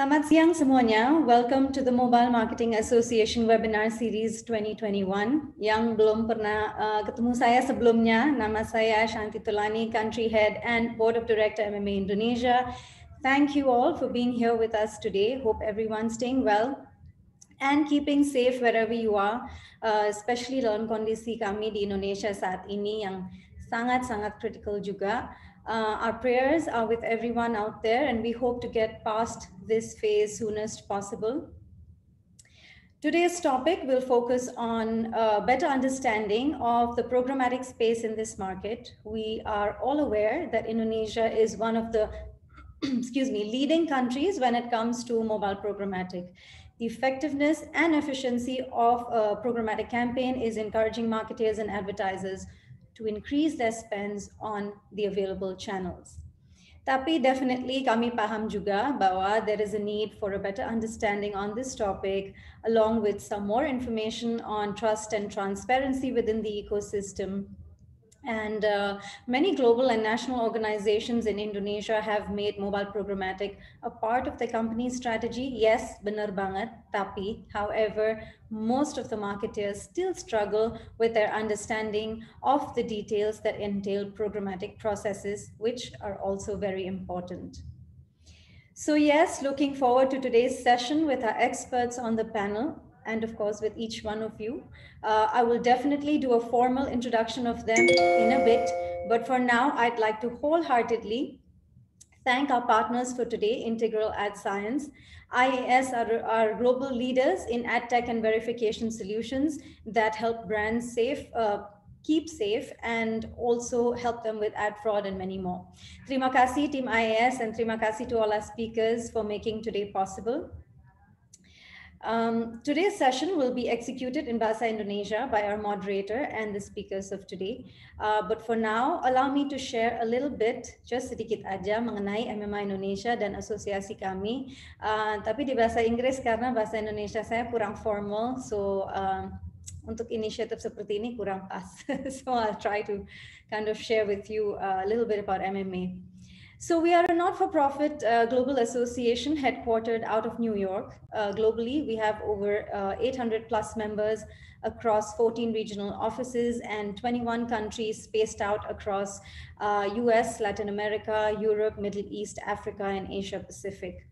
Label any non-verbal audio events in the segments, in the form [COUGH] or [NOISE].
Selamat siang semuanya. Welcome to the Mobile Marketing Association Webinar Series 2021. Yang belum pernah uh, ketemu saya sebelumnya, nama saya Shanti Tulani, Country Head and Board of Director MMA Indonesia. Thank you all for being here with us today. Hope everyone's staying well and keeping safe wherever you are, uh, especially dalam kondisi kami di Indonesia saat ini yang sangat-sangat critical juga. Uh, our prayers are with everyone out there, and we hope to get past this phase soonest possible. Today's topic will focus on a uh, better understanding of the programmatic space in this market. We are all aware that Indonesia is one of the [CLEARS THROAT] excuse me, leading countries when it comes to mobile programmatic. The effectiveness and efficiency of a programmatic campaign is encouraging marketers and advertisers to increase their spends on the available channels. Tapi definitely kami paham juga bahwa there is a need for a better understanding on this topic along with some more information on trust and transparency within the ecosystem and uh, many global and national organizations in Indonesia have made mobile programmatic a part of the company's strategy. Yes, benar banget, tapi, however, most of the marketers still struggle with their understanding of the details that entail programmatic processes, which are also very important. So yes, looking forward to today's session with our experts on the panel and of course with each one of you. Uh, I will definitely do a formal introduction of them in a bit, but for now I'd like to wholeheartedly thank our partners for today, Integral Ad Science. IAS are, are global leaders in ad tech and verification solutions that help brands safe, uh, keep safe and also help them with ad fraud and many more. Terima kasih Team IAS and terima kasih to all our speakers for making today possible. Um, today's session will be executed in Bahasa Indonesia by our moderator and the speakers of today. Uh, but for now, allow me to share a little bit, just sedikit aja mengenai MMA Indonesia dan asosiasi kami. Uh, tapi di bahasa Inggris karena bahasa Indonesia saya kurang formal, so um, untuk inisiatif seperti ini kurang pas. [LAUGHS] so I'll try to kind of share with you uh, a little bit about MMA. So we are a not-for-profit uh, global association headquartered out of New York. Uh, globally, we have over uh, 800 plus members across 14 regional offices and 21 countries spaced out across US, uh, Latin America, Europe, Middle East, Africa, and Asia Pacific.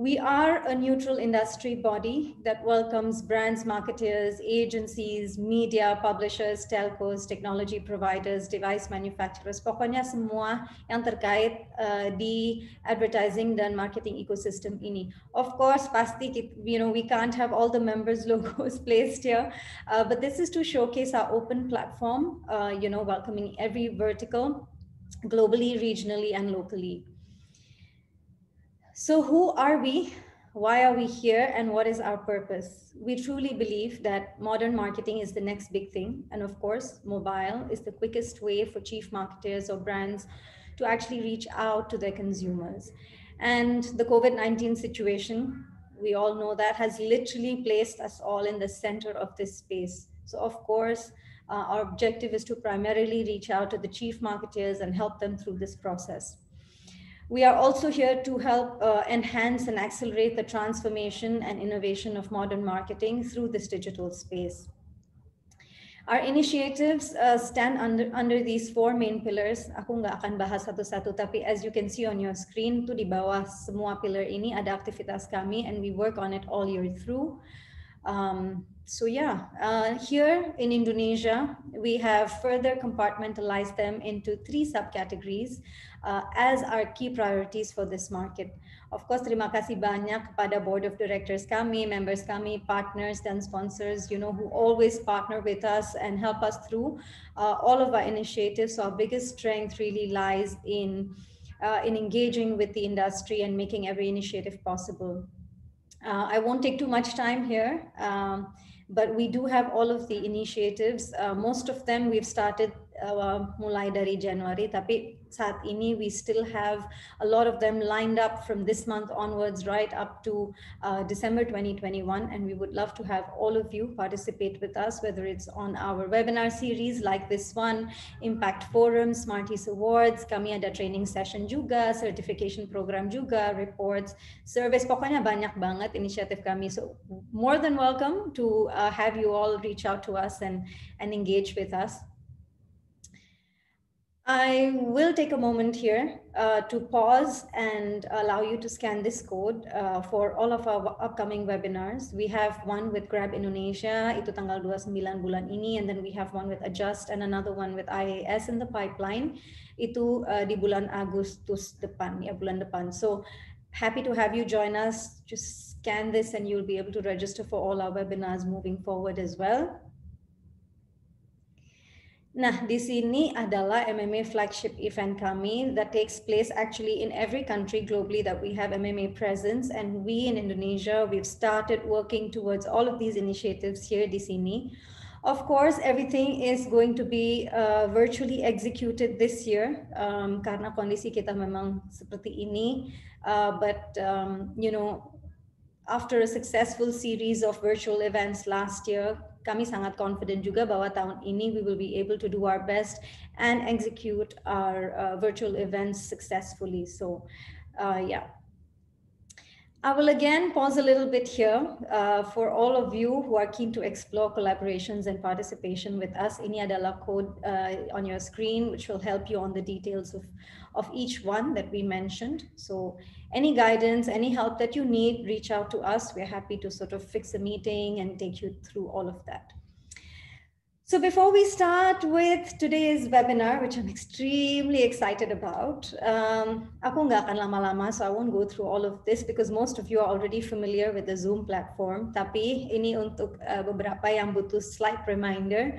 We are a neutral industry body that welcomes brands, marketers, agencies, media, publishers, telcos, technology providers, device manufacturers, pokoknya semua yang terkait uh, di advertising dan marketing ecosystem ini. Of course, pasti kita, you know we can't have all the members [LAUGHS] logos placed here, uh, but this is to showcase our open platform, uh, you know, welcoming every vertical globally, regionally, and locally. So, who are we? Why are we here? And what is our purpose? We truly believe that modern marketing is the next big thing. And of course, mobile is the quickest way for chief marketers or brands to actually reach out to their consumers. And the COVID 19 situation, we all know that, has literally placed us all in the center of this space. So, of course, uh, our objective is to primarily reach out to the chief marketers and help them through this process. We are also here to help uh, enhance and accelerate the transformation and innovation of modern marketing through this digital space. Our initiatives uh, stand under, under these four main pillars. Aku nggak akan bahas satu-satu, tapi as you can see on your screen, tuh di bawah semua pillar ini ada aktivitas kami and we work on it all year through. Um, so yeah, uh, here in Indonesia, we have further compartmentalized them into three subcategories uh, as our key priorities for this market. Of course, terima kasih banyak kepada board of directors kami, members kami, partners and sponsors, you know, who always partner with us and help us through uh, all of our initiatives. So our biggest strength really lies in uh, in engaging with the industry and making every initiative possible. Uh, I won't take too much time here, um, but we do have all of the initiatives. Uh, most of them we've started uh, mulai dari January tapi saat ini we still have a lot of them lined up from this month onwards right up to uh, December 2021 and we would love to have all of you participate with us whether it's on our webinar series like this one impact forum smarties awards kami ada training session juga certification program juga reports service pokoknya banyak banget inisiatif kami so more than welcome to uh, have you all reach out to us and and engage with us I will take a moment here uh, to pause and allow you to scan this code uh, for all of our upcoming webinars. We have one with Grab Indonesia, itu tanggal 29 bulan ini, and then we have one with Adjust and another one with IAS in the pipeline, itu uh, di bulan Agustus depan, ya bulan depan. So happy to have you join us. Just scan this and you'll be able to register for all our webinars moving forward as well. Nah, di sini adalah MMA flagship event kami that takes place actually in every country globally that we have MMA presence. And we in Indonesia, we've started working towards all of these initiatives here di sini. Of course, everything is going to be uh, virtually executed this year um, karena kondisi kita memang seperti ini. Uh, but um, you know, after a successful series of virtual events last year, kami sangat confident juga bahwa tahun ini we will be able to do our best and execute our uh, virtual events successfully. So, uh, yeah. I will again pause a little bit here uh, for all of you who are keen to explore collaborations and participation with us. Ini adalah code uh, on your screen, which will help you on the details of, of each one that we mentioned. So any guidance, any help that you need, reach out to us. We're happy to sort of fix a meeting and take you through all of that. So before we start with today's webinar, which I'm extremely excited about, um, so I won't go through all of this because most of you are already familiar with the Zoom platform. Tapi ini untuk uh, beberapa yang butuh slight reminder.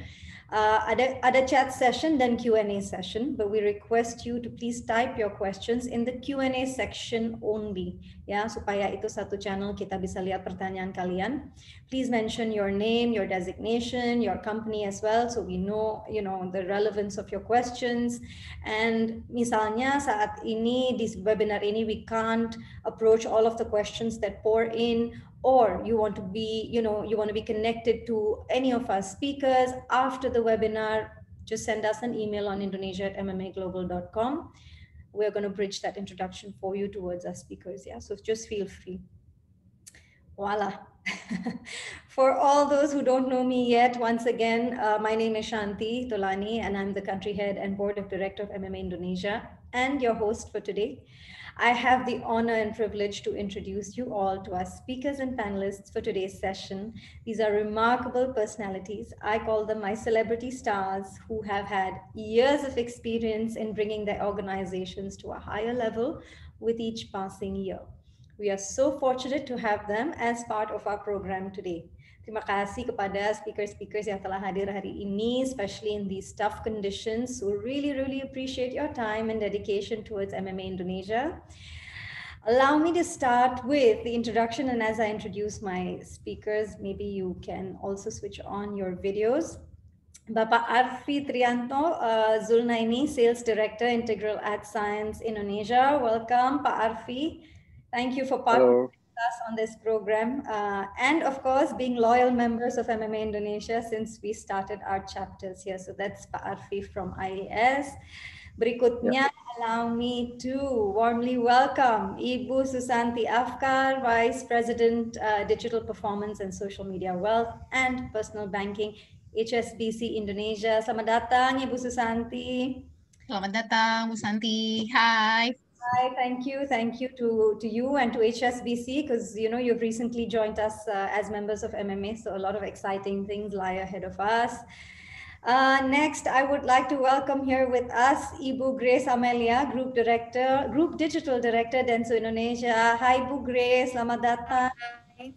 Uh, other chat session, then Q&A session, but we request you to please type your questions in the Q&A section only. Ya, supaya itu satu channel kita bisa lihat pertanyaan kalian. Please mention your name, your designation, your company as well, so we know, you know, the relevance of your questions. And misalnya saat ini di webinar ini we can't approach all of the questions that pour in or you want to be you know you want to be connected to any of our speakers after the webinar just send us an email on indonesia at mmaglobal.com we're going to bridge that introduction for you towards our speakers yeah so just feel free voila [LAUGHS] for all those who don't know me yet once again uh, my name is shanti tolani and i'm the country head and board of director of mma indonesia and your host for today I have the honor and privilege to introduce you all to our speakers and panelists for today's session. These are remarkable personalities. I call them my celebrity stars who have had years of experience in bringing their organizations to a higher level with each passing year. We are so fortunate to have them as part of our program today. Terima kasih kepada speakers-speakers yang telah hadir hari ini, especially in these tough conditions. We really, really appreciate your time and dedication towards MMA Indonesia. Allow me to start with the introduction, and as I introduce my speakers, maybe you can also switch on your videos. Bapak Arfi Trianto uh, Zulnaini, Sales Director, Integral Ad Science Indonesia. Welcome, Pak Arfi. Thank you for partnering us on this program uh, and of course being loyal members of MMA Indonesia since we started our chapters here. So that's Pak Arfi from IAS. Berikutnya, yep. allow me to warmly welcome Ibu Susanti Afkar, Vice President, uh, Digital Performance and Social Media Wealth and Personal Banking, HSBC Indonesia. Selamat datang, Ibu Susanti. Selamat datang, Bu Santi. Hi. Hi, thank you. Thank you to, to you and to HSBC because, you know, you've recently joined us uh, as members of MMA. So a lot of exciting things lie ahead of us. Uh, next, I would like to welcome here with us Ibu Grace Amelia, Group Director, Group Digital Director Denso Indonesia. Hi, Ibu Grace. Selamat datang.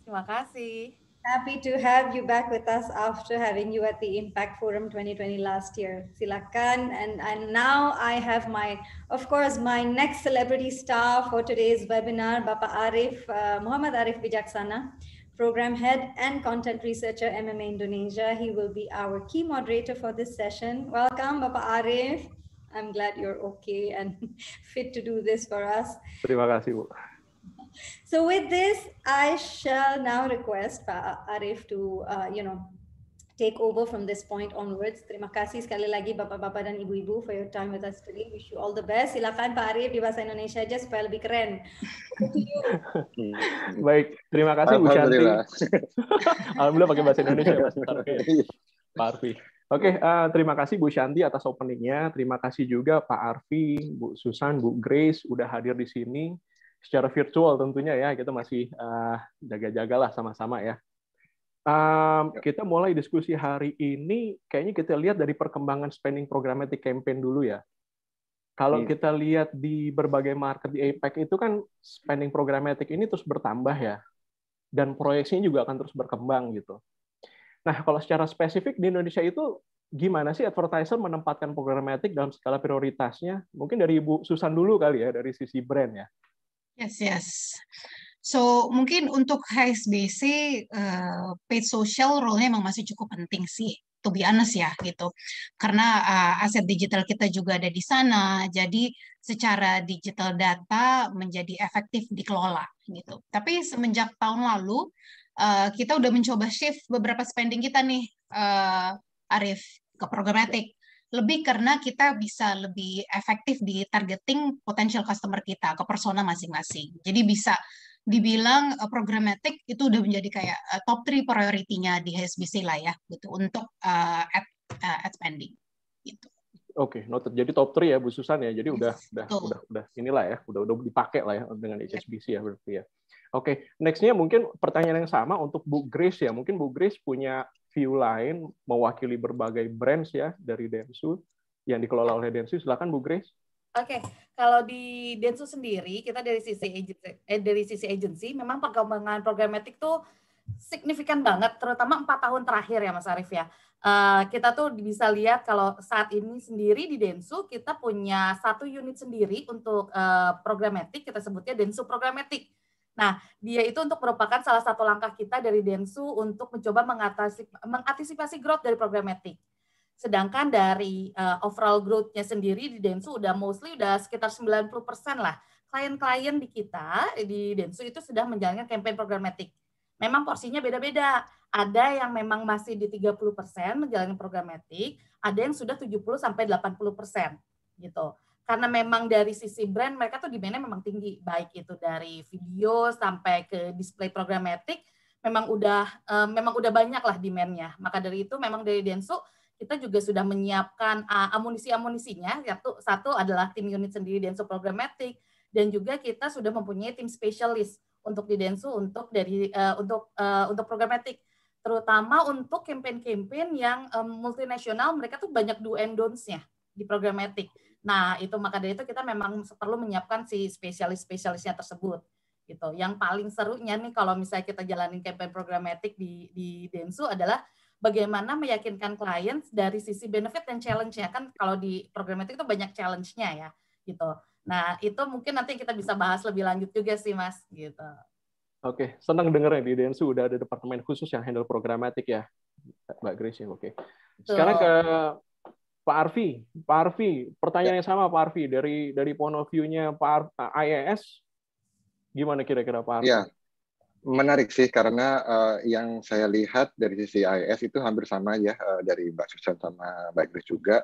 terima kasih. Happy to have you back with us after having you at the Impact Forum 2020 last year, Silakan. And, and now I have my, of course, my next celebrity star for today's webinar, Bapa Arif, uh, Muhammad Arif Bijaksana, Program Head and Content Researcher, MMA Indonesia. He will be our key moderator for this session. Welcome, Bapa Arif. I'm glad you're okay and [LAUGHS] fit to do this for us. Terima kasih, Bu. so with this, I shall now request Pak uh, Arif to, uh, you know, take over from this point onwards. Terima kasih sekali lagi Bapak-Bapak dan Ibu-Ibu for your time with us today. Wish you all the best. Silakan Pak Arif di bahasa Indonesia aja supaya lebih keren. [LAUGHS] Baik, terima kasih Bu Shanti. Alhamdulillah [LAUGHS] pakai bahasa Indonesia Mas [LAUGHS] iya. Pak Arfi. Oke, okay, uh, eh, terima kasih Bu Shanti atas openingnya. Terima kasih juga Pak Arfi, Bu Susan, Bu Grace udah hadir di sini secara virtual tentunya ya kita masih uh, eh, jaga-jagalah sama-sama ya. ya. kita mulai diskusi hari ini kayaknya kita lihat dari perkembangan spending programmatic campaign dulu ya. Kalau yeah. kita lihat di berbagai market di APEC itu kan spending programmatic ini terus bertambah ya. Dan proyeksinya juga akan terus berkembang gitu. Nah, kalau secara spesifik di Indonesia itu gimana sih advertiser menempatkan programmatic dalam skala prioritasnya? Mungkin dari Ibu Susan dulu kali ya dari sisi brand ya. Yes, yes. So mungkin untuk HSBC uh, eh, paid social role-nya memang masih cukup penting sih to be honest ya gitu karena uh, aset digital kita juga ada di sana jadi secara digital data menjadi efektif dikelola gitu tapi semenjak tahun lalu uh, kita udah mencoba shift beberapa spending kita nih uh, Arif ke programmatic lebih karena kita bisa lebih efektif di targeting potential customer kita ke persona masing-masing. Jadi bisa dibilang uh, programmatic itu udah menjadi kayak uh, top three priority-nya di HSBC lah ya gitu untuk uh, ad, uh, ad spending gitu. Oke, okay, noted. Jadi top three ya Bu Susan ya. Jadi udah yes, udah udah udah inilah ya, udah udah dipakai lah ya dengan iya. HSBC ya berarti ya. Oke, okay, nextnya mungkin pertanyaan yang sama untuk Bu Grace ya. Mungkin Bu Grace punya view lain mewakili berbagai brands ya dari Densu yang dikelola oleh Densu. Silakan Bu Grace. Oke, okay. kalau di Densu sendiri kita dari sisi agency, eh, dari sisi agensi memang perkembangan programmatic tuh signifikan banget, terutama empat tahun terakhir ya Mas Arif ya. Uh, kita tuh bisa lihat kalau saat ini sendiri di Densu kita punya satu unit sendiri untuk uh, eh, programmatic, kita sebutnya Densu programmatic. Nah, dia itu untuk merupakan salah satu langkah kita dari Densu untuk mencoba mengatasi, mengantisipasi growth dari programmatic. Sedangkan dari uh, overall growth-nya sendiri di Densu udah mostly udah sekitar 90% lah. Klien-klien di kita di Densu itu sudah menjalankan campaign programmatic. Memang porsinya beda-beda. Ada yang memang masih di 30% menjalankan programmatic, ada yang sudah 70 sampai 80% gitu karena memang dari sisi brand mereka tuh demandnya memang tinggi baik itu dari video sampai ke display programmatic memang udah um, memang udah banyak lah demandnya maka dari itu memang dari Densu kita juga sudah menyiapkan uh, eh, amunisi amunisinya satu satu adalah tim unit sendiri Densu programmatic dan juga kita sudah mempunyai tim spesialis untuk di Densu untuk dari uh, untuk uh, untuk programmatic terutama untuk campaign-campaign yang um, multinasional mereka tuh banyak do and don'ts-nya di programmatic Nah, itu maka dari itu kita memang perlu menyiapkan si spesialis-spesialisnya tersebut gitu. Yang paling serunya nih kalau misalnya kita jalanin campaign programmatik di di Densu adalah bagaimana meyakinkan klien dari sisi benefit dan challenge-nya kan kalau di programmatik itu banyak challenge-nya ya gitu. Nah, itu mungkin nanti kita bisa bahas lebih lanjut juga sih Mas gitu. Oke, senang dengar di Densu udah ada departemen khusus yang handle programmatik ya. Mbak Grace ya, oke. Sekarang ke Pak Arfi, Pak Arfi, pertanyaan ya. yang sama Pak Arfi dari dari point of view-nya Pak IAS, e gimana kira-kira Pak Arfi? Ya, menarik sih karena uh, yang saya lihat dari sisi IAS e itu hampir sama ya uh, dari Mbak Susan sama Mbak Grace juga.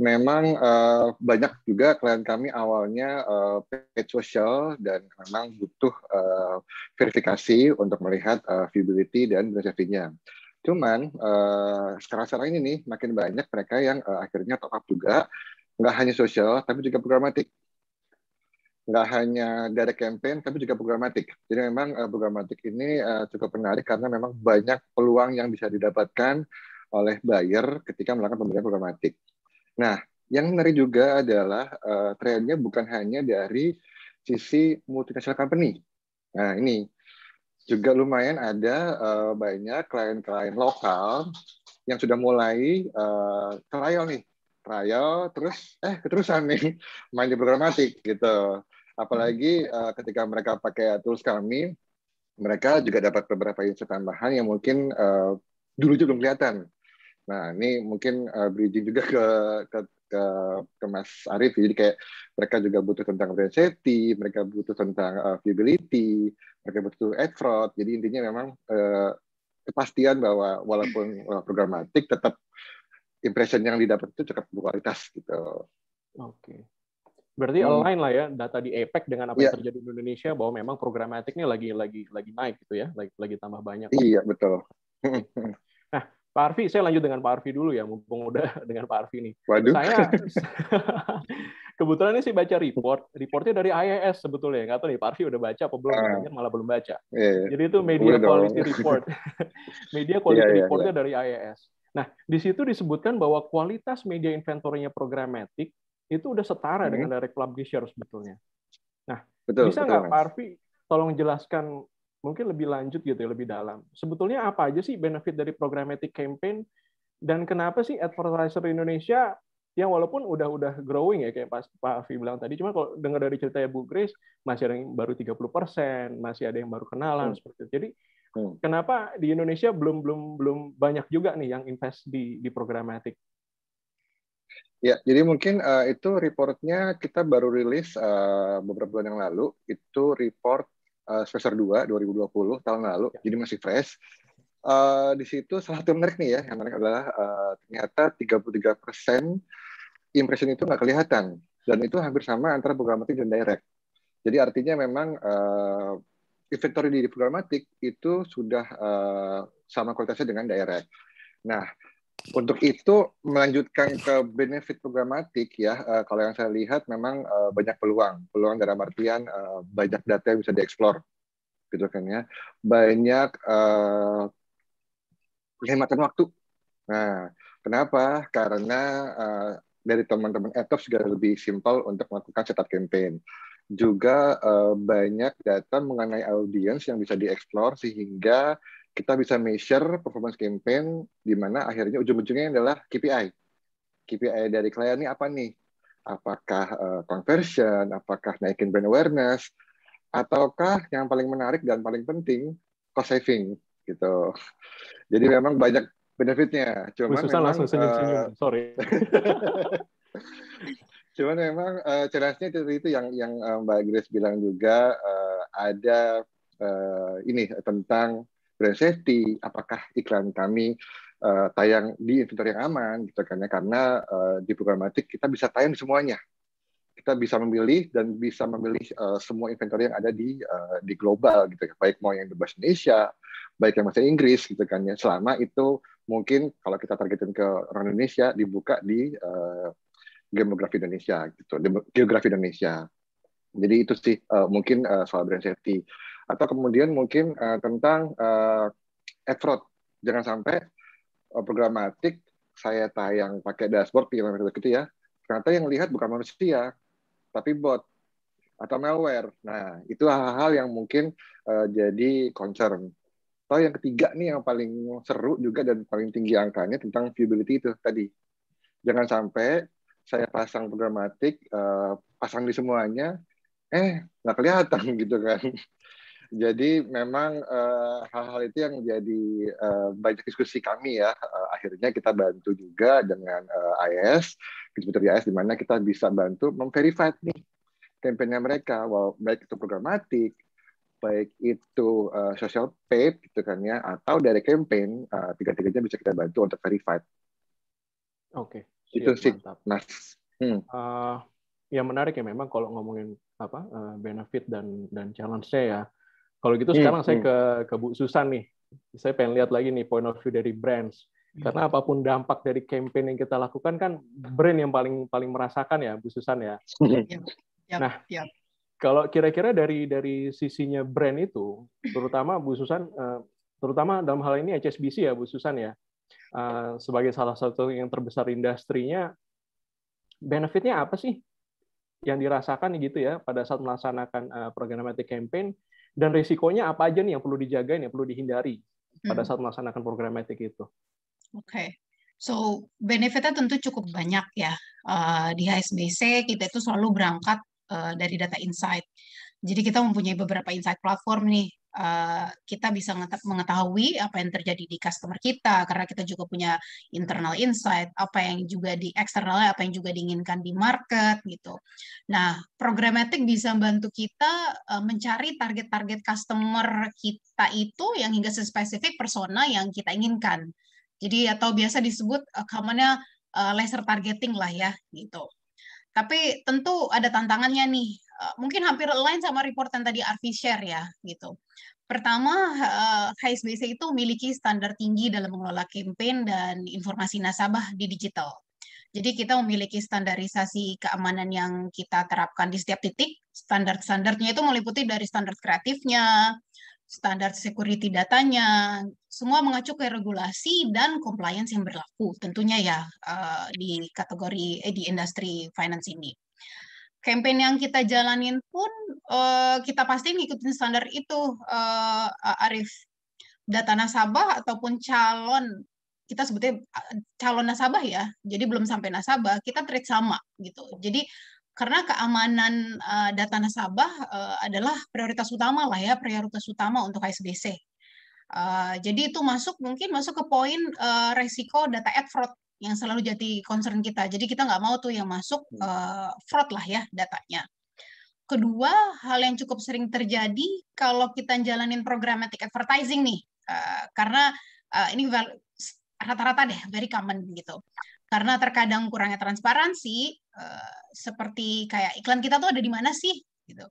Memang uh, banyak juga klien kami awalnya uh, paid social dan memang butuh uh, verifikasi untuk melihat uh, viability dan safety-nya. Cuman eh, sekarang-sekarang ini nih makin banyak mereka yang eh, akhirnya top up juga nggak hanya sosial tapi juga programatik nggak hanya direct campaign tapi juga programatik Jadi memang uh, eh, programatik ini uh, cukup menarik karena memang banyak peluang yang bisa didapatkan oleh buyer ketika melakukan pembelian programatik Nah, yang menarik juga adalah uh, trennya bukan hanya dari sisi multinational company. Nah, ini juga lumayan ada uh, banyak klien-klien lokal yang sudah mulai uh, trial nih trial terus eh terusan nih [LAUGHS] main di programatik gitu apalagi uh, ketika mereka pakai tools kami mereka juga dapat beberapa insight tambahan yang mungkin uh, dulu juga belum kelihatan nah ini mungkin uh, bridging juga ke, ke ke ke Mas Arief. Jadi kayak mereka juga butuh tentang brand safety, mereka butuh tentang uh, viability, mereka butuh ad fraud. Jadi intinya memang uh, kepastian bahwa walaupun uh, programatik tetap impression yang didapat itu cukup berkualitas gitu. Oke. Okay. Berarti hmm. align lah ya data di APEC dengan apa yeah. yang iya. terjadi di Indonesia bahwa memang programatiknya lagi lagi lagi naik gitu ya, lagi lagi tambah banyak. Iya, betul. nah, Pak Arfi, saya lanjut dengan Pak Arfi dulu ya, mumpung udah [LAUGHS] dengan Pak Arfi nih. Waduh. Saya [LAUGHS] kebetulan ini sih baca report, reportnya dari IAS sebetulnya. Nggak tahu nih Pak Arfi udah baca apa belum? Uh, malah belum baca. Yeah, iya. Jadi itu media quality dong. report. [LAUGHS] media iya, quality yeah, yeah, reportnya yeah. dari IAS. Nah, di situ disebutkan bahwa kualitas media inventornya nya itu udah setara hmm. dengan direct publisher sebetulnya. Nah, betul, bisa nggak Pak Arfi tolong jelaskan mungkin lebih lanjut gitu ya, lebih dalam. Sebetulnya apa aja sih benefit dari programmatic campaign dan kenapa sih advertiser Indonesia yang walaupun udah-udah growing ya kayak Pak, Pak bilang tadi, cuma kalau dengar dari ya Bu Grace, masih ada yang baru 30%, masih ada yang baru kenalan hmm. seperti itu. Jadi hmm. kenapa di Indonesia belum belum belum banyak juga nih yang invest di di programmatic? Ya, jadi mungkin uh, itu reportnya kita baru rilis uh, beberapa bulan yang lalu. Itu report Eh, semester 2 2020 tahun lalu, ya. jadi masih fresh. Uh, di situ salah satu menarik nih ya, yang menarik adalah uh, ternyata 33 persen impression itu nggak kelihatan dan itu hampir sama antara programatik dan direct. Jadi artinya memang uh, inventory di programatik itu sudah uh, sama kualitasnya dengan direct. Nah, untuk itu melanjutkan ke benefit programatik ya uh, kalau yang saya lihat memang uh, banyak peluang peluang dalam artian uh, banyak data yang bisa dieksplor gitu kan ya banyak uh, penghematan waktu nah kenapa karena uh, dari teman-teman etos juga lebih simpel untuk melakukan setup campaign juga uh, banyak data mengenai audiens yang bisa dieksplor sehingga kita bisa measure performance campaign di mana akhirnya ujung-ujungnya adalah KPI. KPI dari klien ini apa nih? Apakah uh, conversion, apakah naikin brand awareness, ataukah yang paling menarik dan paling penting cost saving gitu. Jadi memang banyak benefitnya. Cuman Susah memang, langsung senyum-senyum. Eh, Sorry. [LAUGHS] Cuman memang uh, eh, challenge itu, itu yang yang Mbak Grace bilang juga uh, ada uh, ini tentang brand safety, apakah iklan kami uh, tayang di inventory yang aman gitu kan ya. karena uh, di programatik kita bisa tayang semuanya. Kita bisa memilih dan bisa memilih uh, semua inventory yang ada di uh, di global gitu ya, baik mau yang bahasa Indonesia, baik yang bahasa Inggris gitu kan ya. Selama itu mungkin kalau kita targetin ke orang Indonesia dibuka di uh, geografi Indonesia gitu, geografi Indonesia. Jadi itu sih uh, mungkin uh, soal brand safety atau kemudian mungkin uh, tentang uh, effort Jangan sampai uh, eh, programmatik saya tayang pakai dashboard pikiran gitu ya. Ternyata yang lihat bukan manusia, tapi bot atau malware. Nah, itu hal-hal yang mungkin uh, jadi concern. Atau yang ketiga nih yang paling seru juga dan paling tinggi angkanya tentang viewability itu tadi. Jangan sampai saya pasang programatik, uh, pasang di semuanya, eh nggak kelihatan [LAUGHS] gitu kan. Jadi memang eh, hal-hal uh, itu yang jadi uh, banyak diskusi kami ya. Uh, akhirnya kita bantu juga dengan uh, IS, e distributor IS, e di mana kita bisa bantu memverify nih kampanye mereka, well, baik itu programatik, baik itu uh, social paid gitu kan ya, atau dari campaign, uh, tiga-tiganya bisa kita bantu untuk verify. Oke. Okay. Itu sih, Nah, Hmm. Uh, yang menarik ya memang kalau ngomongin apa uh, benefit dan dan challenge-nya ya kalau gitu hmm, sekarang saya hmm. ke ke Bu Susan nih. Saya pengen lihat lagi nih point of view dari brands. Hmm. Karena apapun dampak dari campaign yang kita lakukan kan brand yang paling paling merasakan ya Bu Susan ya. nah, kalau kira-kira dari dari sisinya brand itu, terutama Bu Susan, eh, terutama dalam hal ini HSBC ya Bu Susan ya, eh, sebagai salah satu yang terbesar industrinya, benefitnya apa sih yang dirasakan gitu ya pada saat melaksanakan eh, programmatic campaign dan resikonya apa aja nih yang perlu dijaga yang perlu dihindari pada hmm. saat melaksanakan programmatic itu. Oke. Okay. So, benefitnya tentu cukup banyak ya. Eh, di HSBC kita itu selalu berangkat eh, dari data insight. Jadi kita mempunyai beberapa insight platform nih Eh, kita bisa mengetahui apa yang terjadi di customer kita karena kita juga punya internal insight apa yang juga di eksternal apa yang juga diinginkan di market gitu. Nah, programmatic bisa membantu kita eh, mencari target-target customer kita itu yang hingga sespesifik persona yang kita inginkan. Jadi atau biasa disebut uh, eh, kamarnya laser targeting lah ya gitu. Tapi tentu ada tantangannya nih Eh, mungkin hampir lain sama report yang tadi Arfi share ya gitu. Pertama, HSBC eh, itu memiliki standar tinggi dalam mengelola campaign dan informasi nasabah di digital. Jadi kita memiliki standarisasi keamanan yang kita terapkan di setiap titik. Standar-standarnya itu meliputi dari standar kreatifnya, standar security datanya, semua mengacu ke regulasi dan compliance yang berlaku tentunya ya eh, di kategori di industri finance ini campaign yang kita jalanin pun uh, kita pasti ngikutin standar itu uh, Arif data nasabah ataupun calon kita sebutnya calon nasabah ya jadi belum sampai nasabah kita treat sama gitu jadi karena keamanan uh, data nasabah uh, adalah prioritas utama lah ya prioritas utama untuk HSBC. Uh, jadi itu masuk mungkin masuk ke poin uh, resiko data ad fraud yang selalu jadi concern kita. Jadi kita nggak mau tuh yang masuk uh, fraud lah ya datanya. Kedua, hal yang cukup sering terjadi kalau kita jalanin programmatic advertising nih, uh, karena uh, ini rata-rata deh very common gitu. Karena terkadang kurangnya transparansi, uh, seperti kayak iklan kita tuh ada di mana sih gitu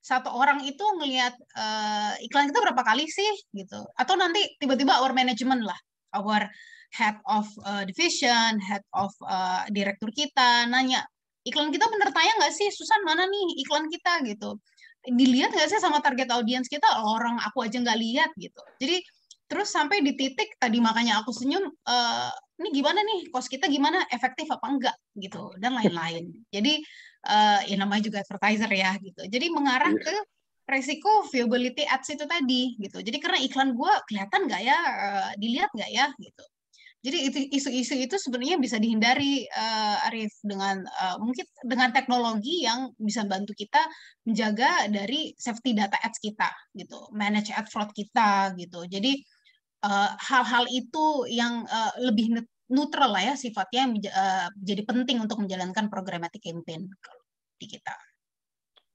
satu orang itu ngelihat uh, iklan kita berapa kali sih gitu atau nanti tiba-tiba our management lah our head of uh, division, head of uh, direktur kita nanya iklan kita bener tayang nggak sih Susan mana nih iklan kita gitu dilihat nggak sih sama target audiens kita orang aku aja nggak lihat gitu jadi terus sampai di titik tadi makanya aku senyum uh, ini gimana nih kos kita gimana efektif apa enggak gitu dan lain-lain jadi uh, ya namanya juga advertiser ya gitu jadi mengarah iya. ke resiko viability ads itu tadi gitu jadi karena iklan gua kelihatan nggak ya uh, dilihat nggak ya gitu jadi isu-isu itu sebenarnya bisa dihindari uh, Arif dengan uh, mungkin dengan teknologi yang bisa bantu kita menjaga dari safety data ads kita gitu, manage ad fraud kita gitu. Jadi eh, hal-hal uh, itu yang uh, lebih neutral lah ya sifatnya yang uh, jadi penting untuk menjalankan programmatic campaign di kita.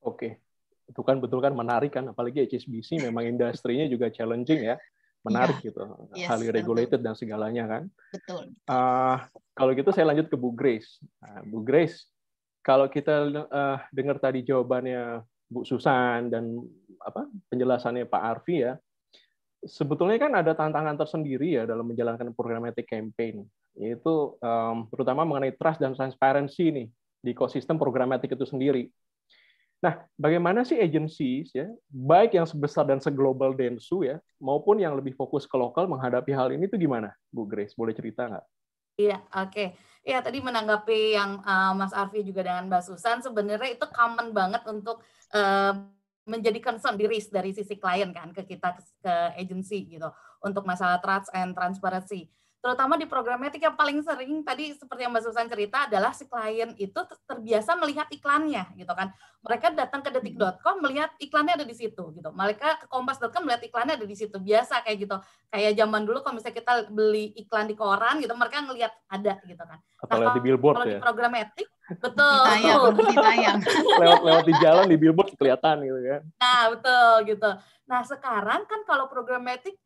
Oke. Okay itu kan betul kan menarik kan apalagi HSBC memang industrinya juga challenging ya menarik ya. gitu, yes, highly regulated betul. dan segalanya kan. Betul. Uh, kalau gitu saya lanjut ke Bu Grace. Nah, Bu Grace, kalau kita uh, dengar tadi jawabannya Bu Susan dan apa penjelasannya Pak Arfi ya, sebetulnya kan ada tantangan tersendiri ya dalam menjalankan programmatic campaign, yaitu um, terutama mengenai trust dan transparansi nih di ekosistem programmatic itu sendiri. Nah, bagaimana sih agensi ya, baik yang sebesar dan seglobal Densu ya, maupun yang lebih fokus ke lokal menghadapi hal ini itu gimana, Bu Grace? Boleh cerita nggak? Iya, oke. Okay. Ya tadi menanggapi yang uh, Mas Arfi juga dengan Mbak Susan, sebenarnya itu common banget untuk uh, menjadi concern di risk dari sisi klien kan ke kita ke, agensi gitu untuk masalah trust and transparency terutama di program etik yang paling sering tadi seperti yang Mbak Susan cerita adalah si klien itu terbiasa melihat iklannya gitu kan. Mereka datang ke detik.com hmm. melihat iklannya ada di situ gitu. Mereka ke kompas.com melihat iklannya ada di situ. Biasa kayak gitu. Kayak zaman dulu kalau misalnya kita beli iklan di koran gitu mereka ngelihat ada gitu kan. Nah, Atau nah, di billboard kalau ya. di program etik betul. Ditayang, [LAUGHS] lewat lewat di jalan di billboard kelihatan gitu kan. Ya. Nah, betul gitu. Nah, sekarang kan kalau programmatic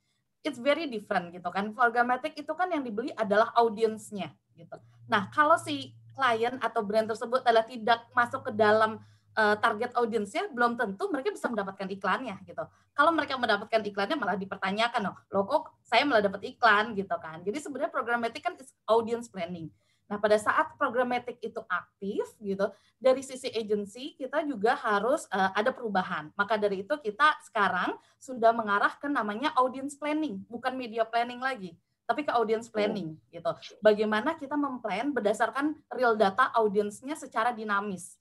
it's very different gitu kan. Programmatic itu kan yang dibeli adalah audiensnya gitu. Nah, kalau si klien atau brand tersebut adalah tidak masuk ke dalam uh, target audiensnya, belum tentu mereka bisa mendapatkan iklannya gitu. Kalau mereka mendapatkan iklannya malah dipertanyakan, loh kok saya malah dapat iklan gitu kan. Jadi sebenarnya programmatic kan is audience planning. Nah, pada saat programmatic itu aktif gitu, dari sisi agency kita juga harus uh, ada perubahan. Maka dari itu kita sekarang sudah mengarah ke namanya audience planning, bukan media planning lagi, tapi ke audience oh. planning gitu. Bagaimana kita memplan berdasarkan real data audiensnya secara dinamis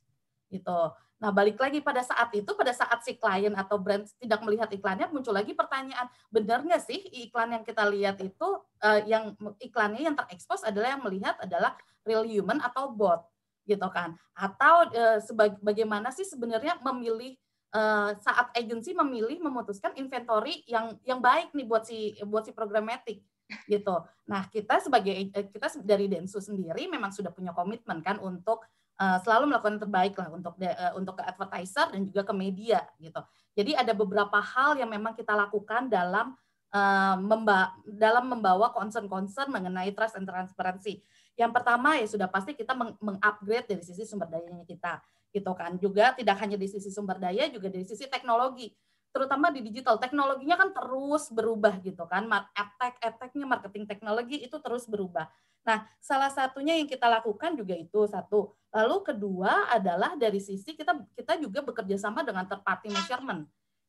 gitu. Nah, balik lagi pada saat itu, pada saat si klien atau brand tidak melihat iklannya, muncul lagi pertanyaan, benar nggak sih iklan yang kita lihat itu, uh, yang iklannya yang terekspos adalah yang melihat adalah real human atau bot, gitu kan? Atau uh, bagaimana sih sebenarnya memilih uh, saat agensi memilih memutuskan inventory yang yang baik nih buat si buat si programmatic gitu. Nah kita sebagai kita dari Densu sendiri memang sudah punya komitmen kan untuk Eh, selalu melakukan yang terbaik lah untuk uh, untuk ke advertiser dan juga ke media gitu. Jadi ada beberapa hal yang memang kita lakukan dalam uh, memba dalam membawa concern-concern mengenai trust and transparency. Yang pertama ya sudah pasti kita mengupgrade meng dari sisi sumber dayanya kita gitu kan. Juga tidak hanya di sisi sumber daya juga dari sisi teknologi terutama di digital teknologinya kan terus berubah gitu kan attack attacknya marketing teknologi itu terus berubah Nah, salah satunya yang kita lakukan juga itu satu. Lalu kedua adalah dari sisi kita kita juga bekerja sama dengan third party measurement.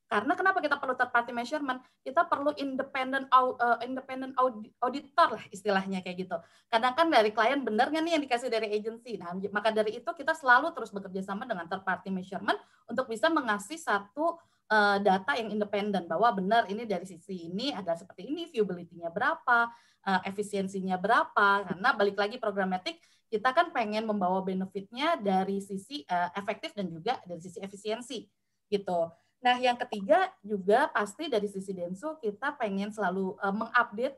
Karena kenapa kita perlu third party measurement? Kita perlu independent uh, independent auditor lah istilahnya kayak gitu. Kadang kan dari klien benar nih yang dikasih dari agensi. Nah, maka dari itu kita selalu terus bekerja sama dengan third party measurement untuk bisa mengasih satu uh, data yang independen bahwa benar ini dari sisi ini ada seperti ini, viewability-nya berapa, uh, efisiensinya berapa. Karena balik lagi programmatic kita kan pengen membawa benefitnya dari sisi uh, efektif dan juga dari sisi efisiensi gitu. Nah, yang ketiga juga pasti dari sisi Densu kita pengen selalu uh, mengupdate,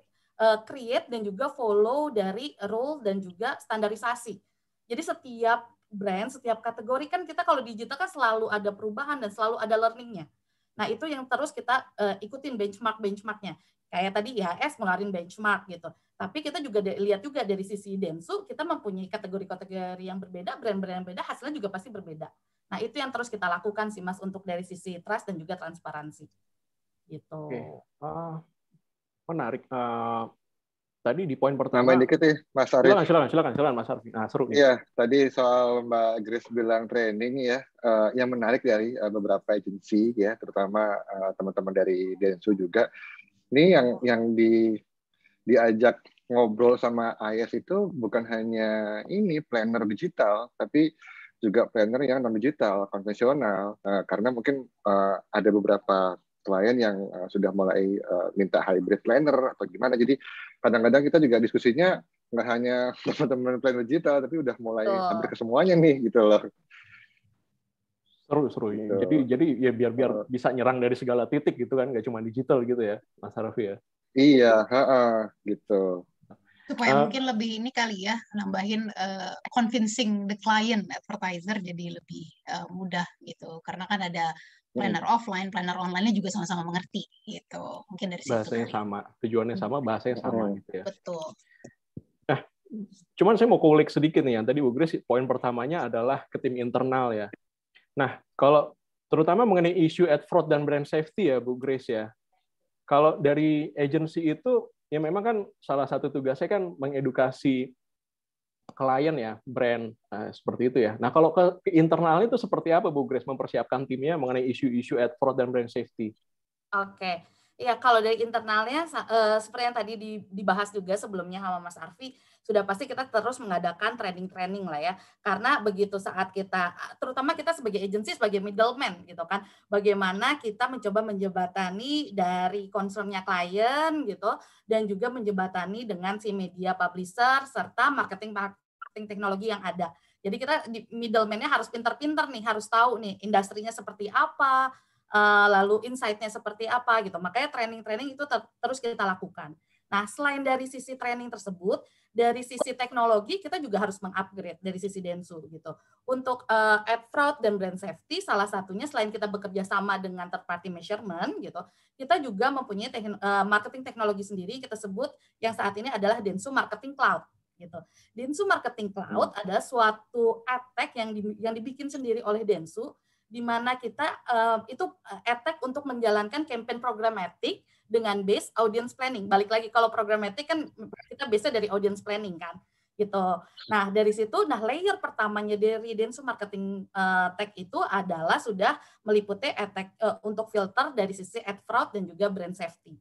create dan juga follow dari role dan juga standarisasi. Jadi setiap brand, setiap kategori kan kita kalau digital kan selalu ada perubahan dan selalu ada learningnya. Nah, itu yang terus kita uh, ikutin benchmark-benchmarknya. Kayak tadi IHS ngeluarin benchmark gitu. Tapi kita juga lihat juga dari sisi Densu, kita mempunyai kategori-kategori yang berbeda, brand-brand yang berbeda, hasilnya juga pasti berbeda. Nah, itu yang terus kita lakukan sih Mas untuk dari sisi trust dan juga transparansi. Gitu. Oke. Okay. Uh, menarik. Uh, tadi di poin pertama. Nambahin dikit ya, Mas Arif. Silakan, silakan, silakan, silakan Mas Arif. Nah, seru nih. Iya, tadi soal Mbak Grace bilang training ya, uh, yang menarik dari uh, beberapa agensi ya, terutama teman eh, teman-teman dari Densu juga. Ini yang yang di diajak ngobrol sama IS itu bukan hanya ini planner digital, tapi juga planner yang non digital konvensional. Uh, karena mungkin uh, ada beberapa klien yang uh, sudah mulai uh, minta hybrid planner atau gimana. Jadi kadang-kadang kita juga diskusinya nggak hanya [LAUGHS] teman-teman planner digital, tapi udah mulai oh. hampir ke semuanya nih gitu loh. Seru seru. Gitu. Jadi jadi ya biar biar eh. bisa nyerang dari segala titik gitu kan, nggak cuma digital gitu ya, Mas Harafi ya. Iya, ha -ha, gitu supaya uh, mungkin lebih ini kali ya nambahin uh, convincing the client advertiser jadi lebih uh, mudah gitu karena kan ada planner hmm. offline, planner online-nya juga sama-sama mengerti gitu. Mungkin dari bahasa yang sama, tujuannya sama, hmm. bahasa yang sama hmm. gitu ya. Betul. Nah, cuman saya mau kulik sedikit nih yang tadi Bu Grace poin pertamanya adalah ke tim internal ya. Nah, kalau terutama mengenai isu ad fraud dan brand safety ya Bu Grace ya. Kalau dari agency itu ya memang kan salah satu tugasnya kan mengedukasi klien ya, brand nah, seperti itu ya. Nah kalau ke, internalnya itu seperti apa Bu Grace mempersiapkan timnya mengenai isu-isu ad fraud dan brand safety? Oke, okay. ya kalau dari internalnya eh, seperti yang tadi dibahas juga sebelumnya sama Mas Arfi, sudah pasti kita terus mengadakan training-training lah ya. Karena begitu saat kita, terutama kita sebagai agensi, sebagai middleman gitu kan, bagaimana kita mencoba menjebatani dari concernnya klien gitu, dan juga menjebatani dengan si media publisher serta marketing marketing teknologi yang ada. Jadi kita di middleman-nya harus pinter-pinter nih, harus tahu nih industrinya seperti apa, eh, lalu insight-nya seperti apa gitu. Makanya training-training itu ter terus kita lakukan. Nah, selain dari sisi training tersebut, dari sisi teknologi kita juga harus mengupgrade dari sisi Densu gitu. Untuk uh, eh, ad fraud dan brand safety salah satunya selain kita bekerja sama dengan third party measurement gitu, kita juga mempunyai te uh, eh, marketing teknologi sendiri kita sebut yang saat ini adalah Densu Marketing Cloud gitu. Densu Marketing Cloud hmm. adalah suatu attack yang di, yang dibikin sendiri oleh Densu di mana kita uh, itu eh, attack untuk menjalankan campaign programmatic dengan base audience planning. Balik lagi kalau programmatic kan kita biasa dari audience planning kan gitu. Nah, dari situ nah layer pertamanya dari Densu marketing uh, tech itu adalah sudah meliputi attack uh, untuk filter dari sisi ad fraud dan juga brand safety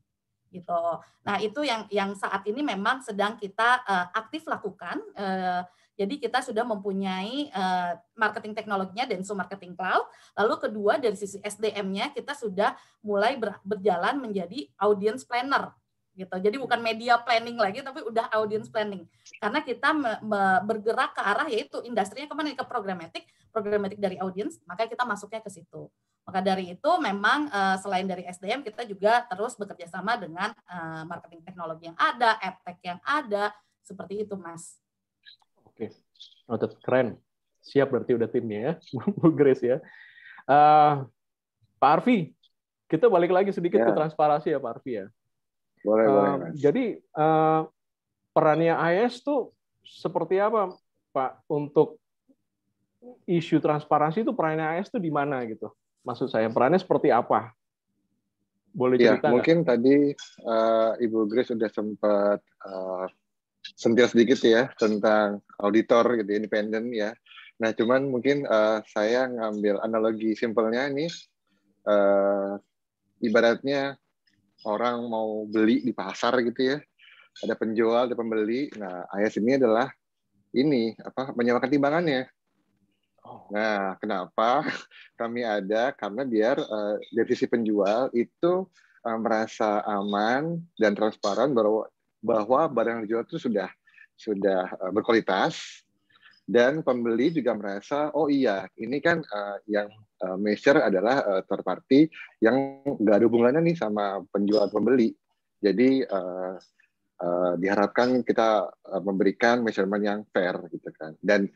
gitu. Nah itu yang yang saat ini memang sedang kita uh, aktif lakukan. Uh, jadi kita sudah mempunyai uh, marketing teknologinya dan so Marketing Cloud. Lalu kedua dari sisi SDM-nya kita sudah mulai ber, berjalan menjadi audience planner gitu. Jadi bukan media planning lagi tapi udah audience planning. Karena kita me, me, bergerak ke arah yaitu industrinya kemana ke programmatic, programmatic dari audience, maka kita masuknya ke situ. Maka dari itu memang uh, selain dari SDM kita juga terus bekerja sama dengan uh, marketing teknologi yang ada, adtech yang ada, seperti itu Mas. Oke, noted keren. Siap berarti udah timnya ya, [LAUGHS] Bu Grace ya. Uh, Pak Arfi, kita balik lagi sedikit ya. ke transparansi ya Pak Arfi ya. Boleh, uh, boleh. Jadi uh, perannya AS tuh seperti apa Pak untuk isu transparansi itu perannya AS tuh di mana gitu? Maksud saya perannya seperti apa? Boleh ya, cerita? Ya, mungkin gak? tadi uh, Ibu Grace sudah sempat uh, eh, sentil sedikit ya tentang auditor gitu independen ya. Nah, cuman mungkin uh, saya ngambil analogi simpelnya ini uh, ibaratnya orang mau beli di pasar gitu ya. Ada penjual, ada pembeli. Nah, ayat ini adalah ini apa menyamakan timbangannya. Nah, kenapa kami ada? Karena biar uh, dari sisi penjual itu uh, merasa aman dan transparan bahwa bahwa barang yang dijual itu sudah sudah uh, berkualitas dan pembeli juga merasa oh iya ini kan uh, yang uh, measure adalah uh, third party yang nggak ada hubungannya nih sama penjual pembeli jadi uh, uh, diharapkan kita uh, memberikan measurement yang fair gitu kan dan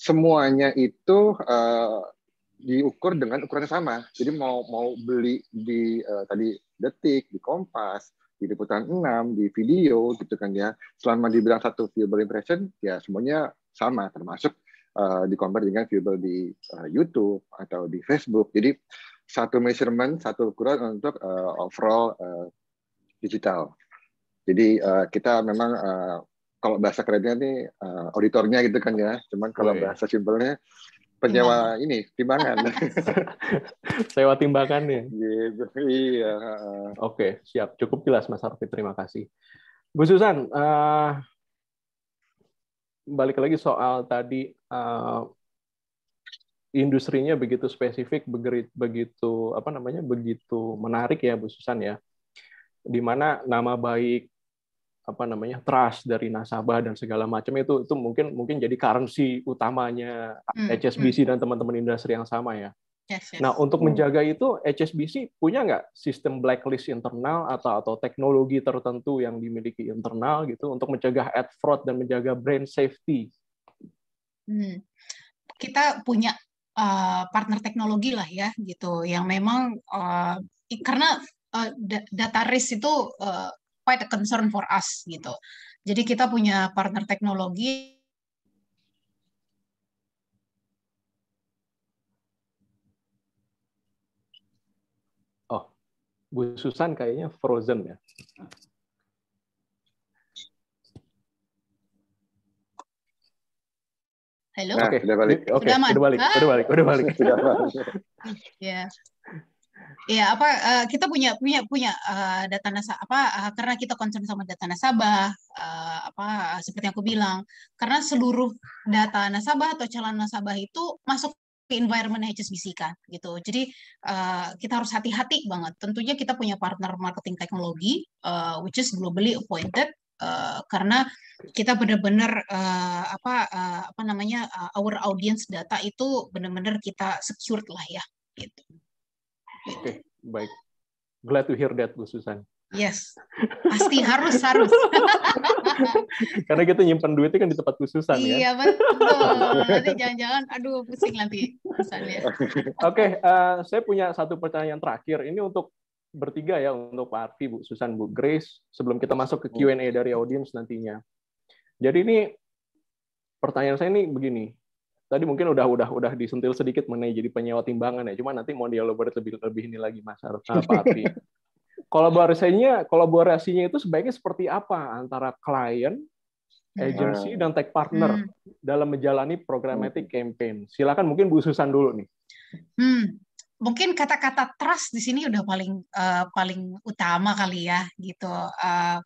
semuanya itu uh, diukur dengan ukuran yang sama. Jadi mau mau beli di uh, tadi detik, di kompas, di liputan 6, di video gitu kan ya. Selama dibilang satu viewable impression, ya semuanya sama termasuk uh, di compare dengan viewable di uh, YouTube atau di Facebook. Jadi satu measurement, satu ukuran untuk uh, overall uh, digital. Jadi uh, kita memang uh, kalau bahasa kerennya nih uh, auditornya gitu kan ya. Cuman kalau bahasa simpelnya penyewa iya. ini timbangan. [LAUGHS] Sewa timbangan ya. Gitu. Iya. Oke, siap. Cukup jelas Mas Arfi. Terima kasih. Bu Susan, uh, balik lagi soal tadi uh, industrinya begitu spesifik, begitu apa namanya, begitu menarik ya Bu Susan ya. Di mana nama baik apa namanya trust dari nasabah dan segala macam itu itu mungkin mungkin jadi currency utamanya HSBC hmm, hmm. dan teman-teman industri yang sama ya. Nah untuk hmm. menjaga itu HSBC punya nggak sistem blacklist internal atau atau teknologi tertentu yang dimiliki internal gitu untuk mencegah ad fraud dan menjaga brand safety. Hmm. Kita punya uh, partner teknologi lah ya gitu yang memang uh, karena uh, data risk itu uh, quite a concern for us gitu. Jadi kita punya partner teknologi Oh, Bu Susan kayaknya frozen ya. Halo. Nah, okay. Sudah balik. Oke, okay. sudah, sudah balik. Sudah balik. Sudah balik. Sudah ah. balik. [LAUGHS] ya. Ya apa uh, kita punya punya punya uh, data nasabah apa uh, karena kita concern sama data nasabah uh, apa seperti yang aku bilang karena seluruh data nasabah atau calon nasabah itu masuk ke environment HSBC kan gitu. Jadi uh, kita harus hati-hati banget. Tentunya kita punya partner marketing teknologi uh, which is globally appointed Uh, karena kita benar-benar uh, apa uh, apa namanya uh, our audience data itu benar-benar kita secured lah ya gitu. Oke, okay, baik. Glad to hear that, Bu Susan. Yes, pasti harus harus. [LAUGHS] Karena kita nyimpan duitnya kan di tempat khususan iya, ya. Iya betul. Nanti jangan-jangan, aduh pusing nanti ya. [LAUGHS] Oke, okay, uh, eh, saya punya satu pertanyaan terakhir. Ini untuk bertiga ya, untuk Pak Arfi, Bu Susan, Bu Grace. Sebelum kita masuk ke Q&A dari audiens nantinya. Jadi ini pertanyaan saya ini begini tadi mungkin udah udah udah disentil sedikit mengenai jadi penyewa timbangan ya. Cuma nanti mau dielaborate lebih lebih ini lagi Mas Arif, apa arti. kolaborasinya kolaborasinya itu sebaiknya seperti apa antara klien, hmm. agency dan tech partner hmm. dalam menjalani programmatic hmm. campaign. Silakan mungkin Bu Susan dulu nih. Hmm. Mungkin kata-kata trust di sini udah paling uh, paling utama kali ya gitu. Uh,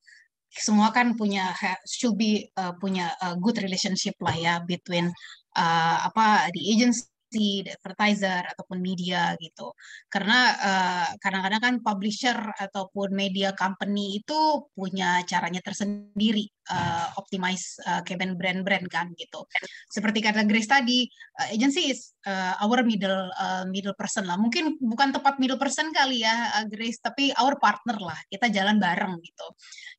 semua kan punya should be uh, punya good relationship lah ya between uh, apa di agency di advertiser ataupun media gitu karena eh, kadang-kadang uh, kadang -kadang kan publisher ataupun media company itu punya caranya tersendiri uh, optimize uh, eh, campaign brand-brand kan gitu. Seperti kata Grace tadi, uh, agency is uh, our middle uh, middle person lah. Mungkin bukan tepat middle person kali ya Grace, tapi our partner lah. Kita jalan bareng gitu.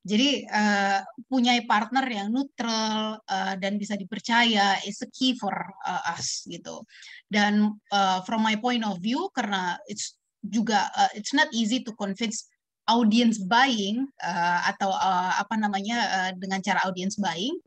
Jadi uh, punya partner yang neutral uh, dan bisa dipercaya is a key for uh, us gitu. Dan uh, from my point of view karena it's juga uh, it's not easy to convince audience buying uh, atau uh, apa namanya uh, dengan cara audience buying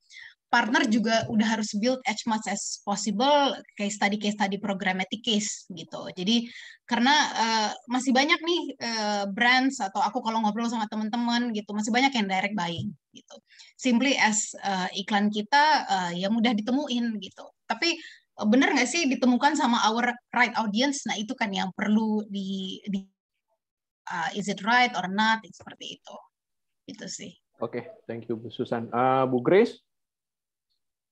partner juga udah harus build as much as possible case study case study programmatic case gitu jadi karena uh, masih banyak nih uh, brands atau aku kalau ngobrol sama teman-teman gitu masih banyak yang direct buying gitu simply as uh, iklan kita uh, ya mudah ditemuin gitu tapi benar nggak sih ditemukan sama our right audience nah itu kan yang perlu di, di uh, is it right or not seperti itu itu sih oke okay, thank you Bu Susan uh, Bu Grace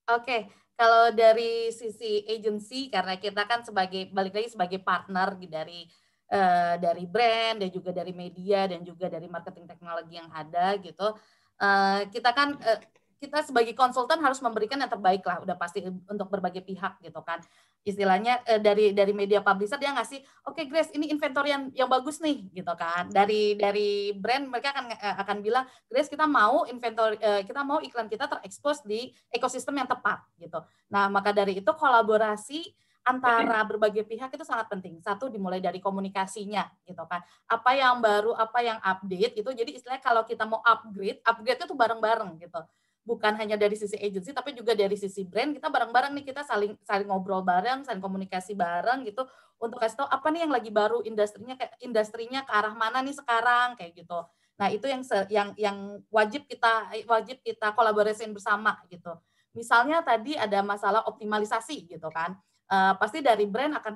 oke okay. kalau dari sisi agency karena kita kan sebagai balik lagi sebagai partner dari uh, dari brand dan juga dari media dan juga dari marketing teknologi yang ada gitu uh, kita kan uh, kita sebagai konsultan harus memberikan yang terbaik lah udah pasti untuk berbagai pihak gitu kan istilahnya eh, dari dari media publisher dia ngasih oke okay, Grace ini inventory yang yang bagus nih gitu kan dari dari brand mereka akan eh, akan bilang Grace kita mau inventory eh, kita mau iklan kita terekspos di ekosistem yang tepat gitu nah maka dari itu kolaborasi antara berbagai pihak itu sangat penting. Satu dimulai dari komunikasinya gitu kan. Apa yang baru, apa yang update gitu. Jadi istilahnya kalau kita mau upgrade, upgrade itu bareng-bareng gitu bukan hanya dari sisi agency tapi juga dari sisi brand kita bareng-bareng nih kita saling saling ngobrol bareng saling komunikasi bareng gitu untuk kasih tahu apa nih yang lagi baru industrinya kayak industrinya ke arah mana nih sekarang kayak gitu nah itu yang se yang yang wajib kita eh, wajib kita kolaborasiin bersama gitu misalnya tadi ada masalah optimalisasi gitu kan uh, pasti dari brand akan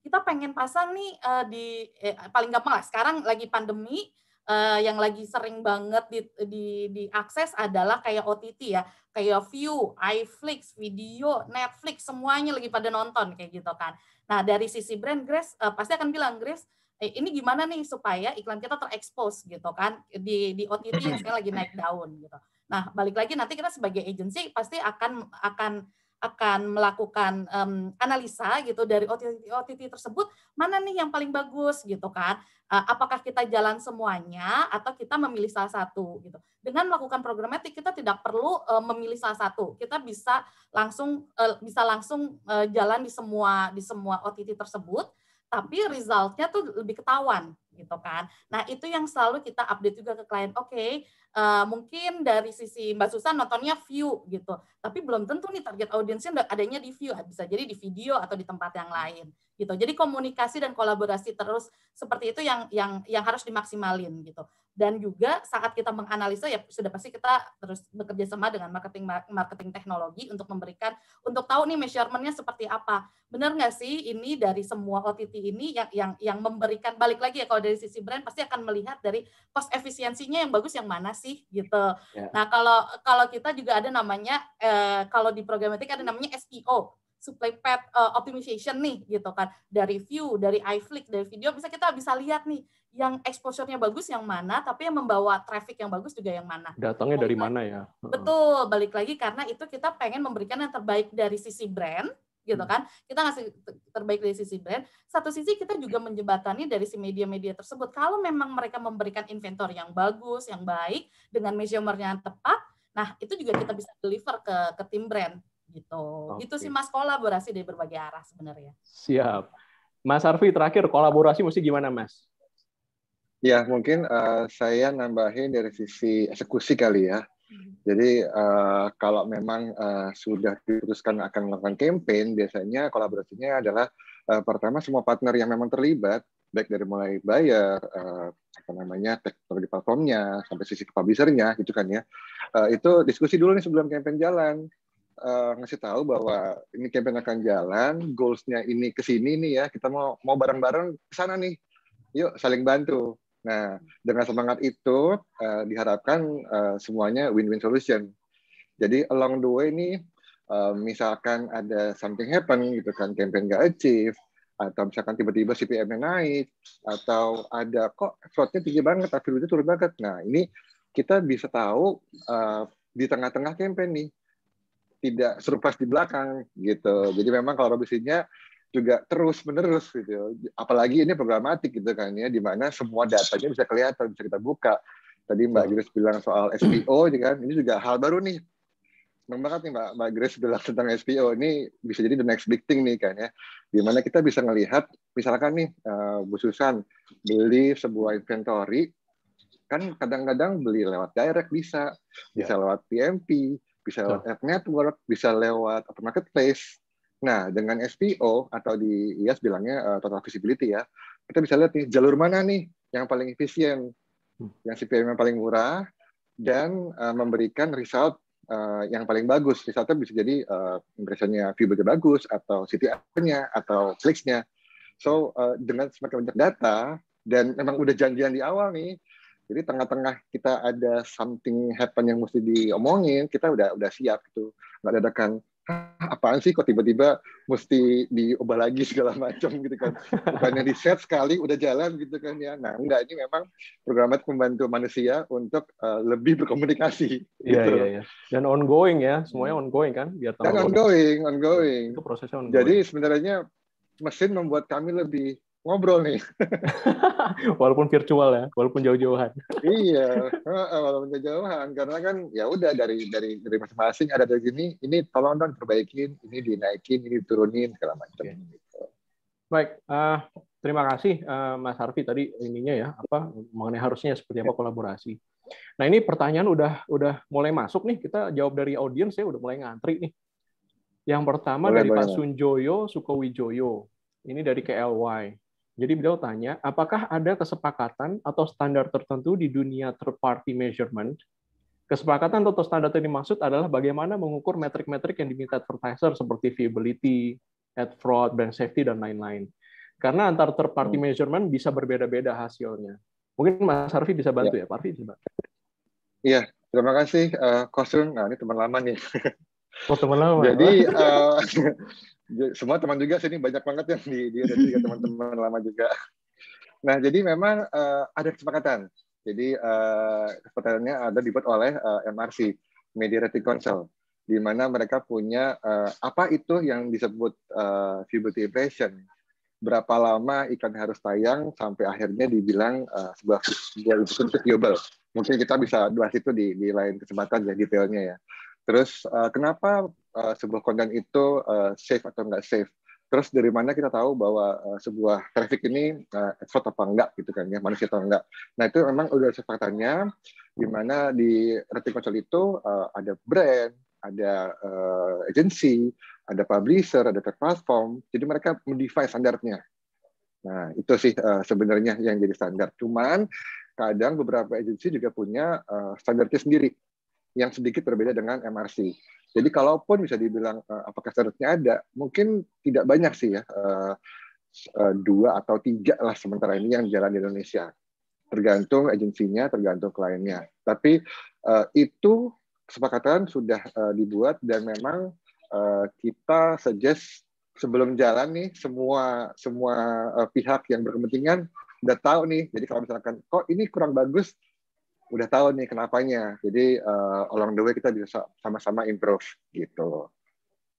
kita pengen pasang nih uh, di eh, paling gampang lah sekarang lagi pandemi uh, yang lagi sering banget di, di diakses adalah kayak OTT ya, kayak View, iFlix, video, Netflix semuanya lagi pada nonton kayak gitu kan. Nah, dari sisi brand Grace uh, pasti akan bilang Grace eh, ini gimana nih supaya iklan kita terekspos gitu kan di di OTT yang lagi naik daun gitu. Nah, balik lagi nanti kita sebagai agensi pasti akan akan akan melakukan um, analisa gitu dari OTT, OTT tersebut mana nih yang paling bagus gitu kan uh, apakah kita jalan semuanya atau kita memilih salah satu gitu dengan melakukan programmatik kita tidak perlu uh, memilih salah satu kita bisa langsung uh, bisa langsung uh, jalan di semua di semua OTT tersebut tapi resultnya tuh lebih ketahuan gitu kan. Nah itu yang selalu kita update juga ke klien. Oke, okay, uh, mungkin dari sisi Mbak Susan nontonnya view gitu, tapi belum tentu nih target audiensnya adanya di view, bisa jadi di video atau di tempat yang lain gitu. Jadi komunikasi dan kolaborasi terus seperti itu yang yang yang harus dimaksimalin gitu. Dan juga saat kita menganalisa ya sudah pasti kita terus bekerja sama dengan marketing marketing teknologi untuk memberikan untuk tahu nih measurementnya seperti apa. Benar nggak sih ini dari semua OTT ini yang yang yang memberikan balik lagi ya kalau dari sisi brand pasti akan melihat dari cost efisiensinya yang bagus yang mana sih gitu. Yeah. Nah kalau kalau kita juga ada namanya eh, kalau di programmatik ada namanya SEO supply path eh, uh, optimization nih gitu kan dari view dari iFlick dari video bisa kita bisa lihat nih yang exposure-nya bagus yang mana tapi yang membawa traffic yang bagus juga yang mana datangnya dari mana ya betul balik lagi karena itu kita pengen memberikan yang terbaik dari sisi brand gitu hmm. kan kita ngasih terbaik dari sisi brand satu sisi kita juga menjembatani dari si media-media tersebut kalau memang mereka memberikan inventory yang bagus yang baik dengan measurement yang tepat nah itu juga kita bisa deliver ke ke tim brand gitu. Okay. Itu sih Mas kolaborasi dari berbagai arah sebenarnya. Siap. Mas Arfi terakhir kolaborasi mesti gimana Mas? Ya mungkin uh, saya nambahin dari sisi eksekusi kali ya. Hmm. Jadi uh, kalau memang uh, sudah diputuskan akan melakukan campaign, biasanya kolaborasinya adalah uh, pertama semua partner yang memang terlibat, baik dari mulai buyer, uh, apa namanya teknologi platformnya, sampai sisi publishernya, gitu kan ya. Uh, itu diskusi dulu nih sebelum campaign jalan uh, ngasih tahu bahwa ini campaign akan jalan, goalsnya ini ke sini nih ya, kita mau mau bareng-bareng ke sana nih. Yuk saling bantu. Nah, dengan semangat itu uh, diharapkan uh, semuanya win-win solution. Jadi along the way ini uh, misalkan ada something happen gitu kan, campaign nggak achieve, atau misalkan tiba-tiba CPM-nya naik, atau ada kok slotnya tinggi banget, tapi turun banget. Nah, ini kita bisa tahu uh, di tengah-tengah campaign nih, tidak surprise di belakang gitu. Jadi memang kalau revisinya juga terus menerus gitu. Apalagi ini programatik gitu kan ya, di mana semua datanya bisa kelihatan, bisa kita buka. Tadi Mbak Grace bilang soal SPO, [CLEARS THROAT] gitu kan ini juga hal baru nih. Senang nih Mbak, Mbak Grace bilang tentang SPO ini bisa jadi the next big thing nih kan ya. Di mana kita bisa melihat, misalkan nih eh, Bu Susan beli sebuah inventory, kan kadang-kadang beli lewat direct bisa, bisa yeah. lewat PMP, bisa lewat so. ad network, bisa lewat marketplace. Nah, dengan SPO atau di IAS bilangnya uh, total visibility ya, kita bisa lihat nih jalur mana nih yang paling efisien, hmm. yang CPM yang paling murah dan uh, memberikan result uh, yang paling bagus. Resultnya bisa jadi uh, view-nya bagus atau CTR-nya atau clicks-nya. So uh, dengan semakin banyak data dan memang udah janjian di awal nih, jadi tengah-tengah kita ada something happen yang mesti diomongin, kita udah udah siap gitu. Nggak dadakan apaan sih kok tiba-tiba mesti diubah lagi segala macam gitu kan bukannya di set sekali udah jalan gitu kan ya nah enggak ini memang program itu membantu manusia untuk uh, lebih berkomunikasi iya, gitu. Iya, iya, iya. dan ongoing ya semuanya ongoing kan biar tahu dan ongoing ongoing itu prosesnya ongoing jadi sebenarnya mesin membuat kami lebih ngobrol nih. [LAUGHS] walaupun virtual ya, walaupun jauh-jauhan. iya, walaupun jauh-jauhan karena kan ya udah dari dari dari masing-masing ada dari sini, ini tolong dong perbaikin, ini dinaikin, ini turunin segala macam. Okay. Gitu. Baik, uh, terima kasih uh, Mas Harfi tadi ininya ya apa mengenai harusnya seperti apa iya. kolaborasi. Nah ini pertanyaan udah udah mulai masuk nih kita jawab dari audiens ya udah mulai ngantri nih. Yang pertama boleh, dari boleh. Pak Sunjoyo Sukowijoyo. Ini dari KLY. Jadi beliau tanya, apakah ada kesepakatan atau standar tertentu di dunia third party measurement? Kesepakatan atau standar yang dimaksud adalah bagaimana mengukur metrik-metrik yang diminta advertiser seperti viability, ad fraud, brand safety, dan lain-lain. Karena antar third party hmm. measurement bisa berbeda-beda hasilnya. Mungkin Mas Harfi bisa bantu ya, ya Pak Coba. Iya, terima kasih uh, eh, Kostum, Nah, ini teman lama nih. Oh, teman lama. Jadi uh, semua teman juga sini banyak banget yang di di juga teman-teman lama juga. Nah, jadi memang uh, ada kesepakatan. Jadi uh, kesepakatannya ada dibuat oleh uh, eh, MRC, Media Rating Council, di mana mereka punya uh, apa itu yang disebut uh, visibility impression. Berapa lama ikan harus tayang sampai akhirnya dibilang uh, sebuah sebuah itu viewable. Mungkin kita bisa bahas itu di, di lain kesempatan ya detailnya ya. Terus uh, kenapa uh, sebuah konten itu uh, safe atau enggak safe. Terus dari mana kita tahu bahwa uh, sebuah traffic ini uh, expert apa enggak gitu kan ya, manusia atau enggak. Nah itu memang udah sepertinya di mana di rating konsol itu uh, ada brand, ada uh, agency, ada publisher, ada platform. Jadi mereka modify standarnya. Nah itu sih uh, sebenarnya yang jadi standar. Cuman kadang beberapa agensi juga punya uh, standarnya sendiri yang sedikit berbeda dengan MRC. Jadi kalaupun bisa dibilang uh, apakah syaratnya ada, mungkin tidak banyak sih ya uh, uh, dua atau tiga lah sementara ini yang jalan di Indonesia. Tergantung agensinya, tergantung kliennya. Tapi uh, itu kesepakatan sudah uh, dibuat dan memang uh, kita suggest sebelum jalan nih semua semua uh, pihak yang berkepentingan udah tahu nih. Jadi kalau misalkan kok ini kurang bagus, udah tahu nih kenapanya. Jadi uh, along the way kita bisa sama-sama improve gitu.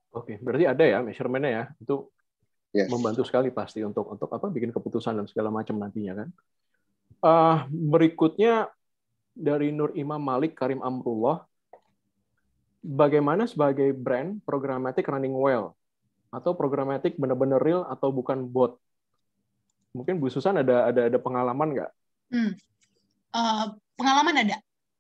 Oke, okay, berarti ada ya measurementnya ya. Itu yes. membantu sekali pasti untuk untuk apa bikin keputusan dan segala macam nantinya kan. Uh, berikutnya dari Nur Imam Malik Karim Amrullah, bagaimana sebagai brand programmatic running well atau programmatic benar-benar real atau bukan bot? Mungkin Bu Susan ada ada ada pengalaman nggak? Hmm. Uh, pengalaman ada.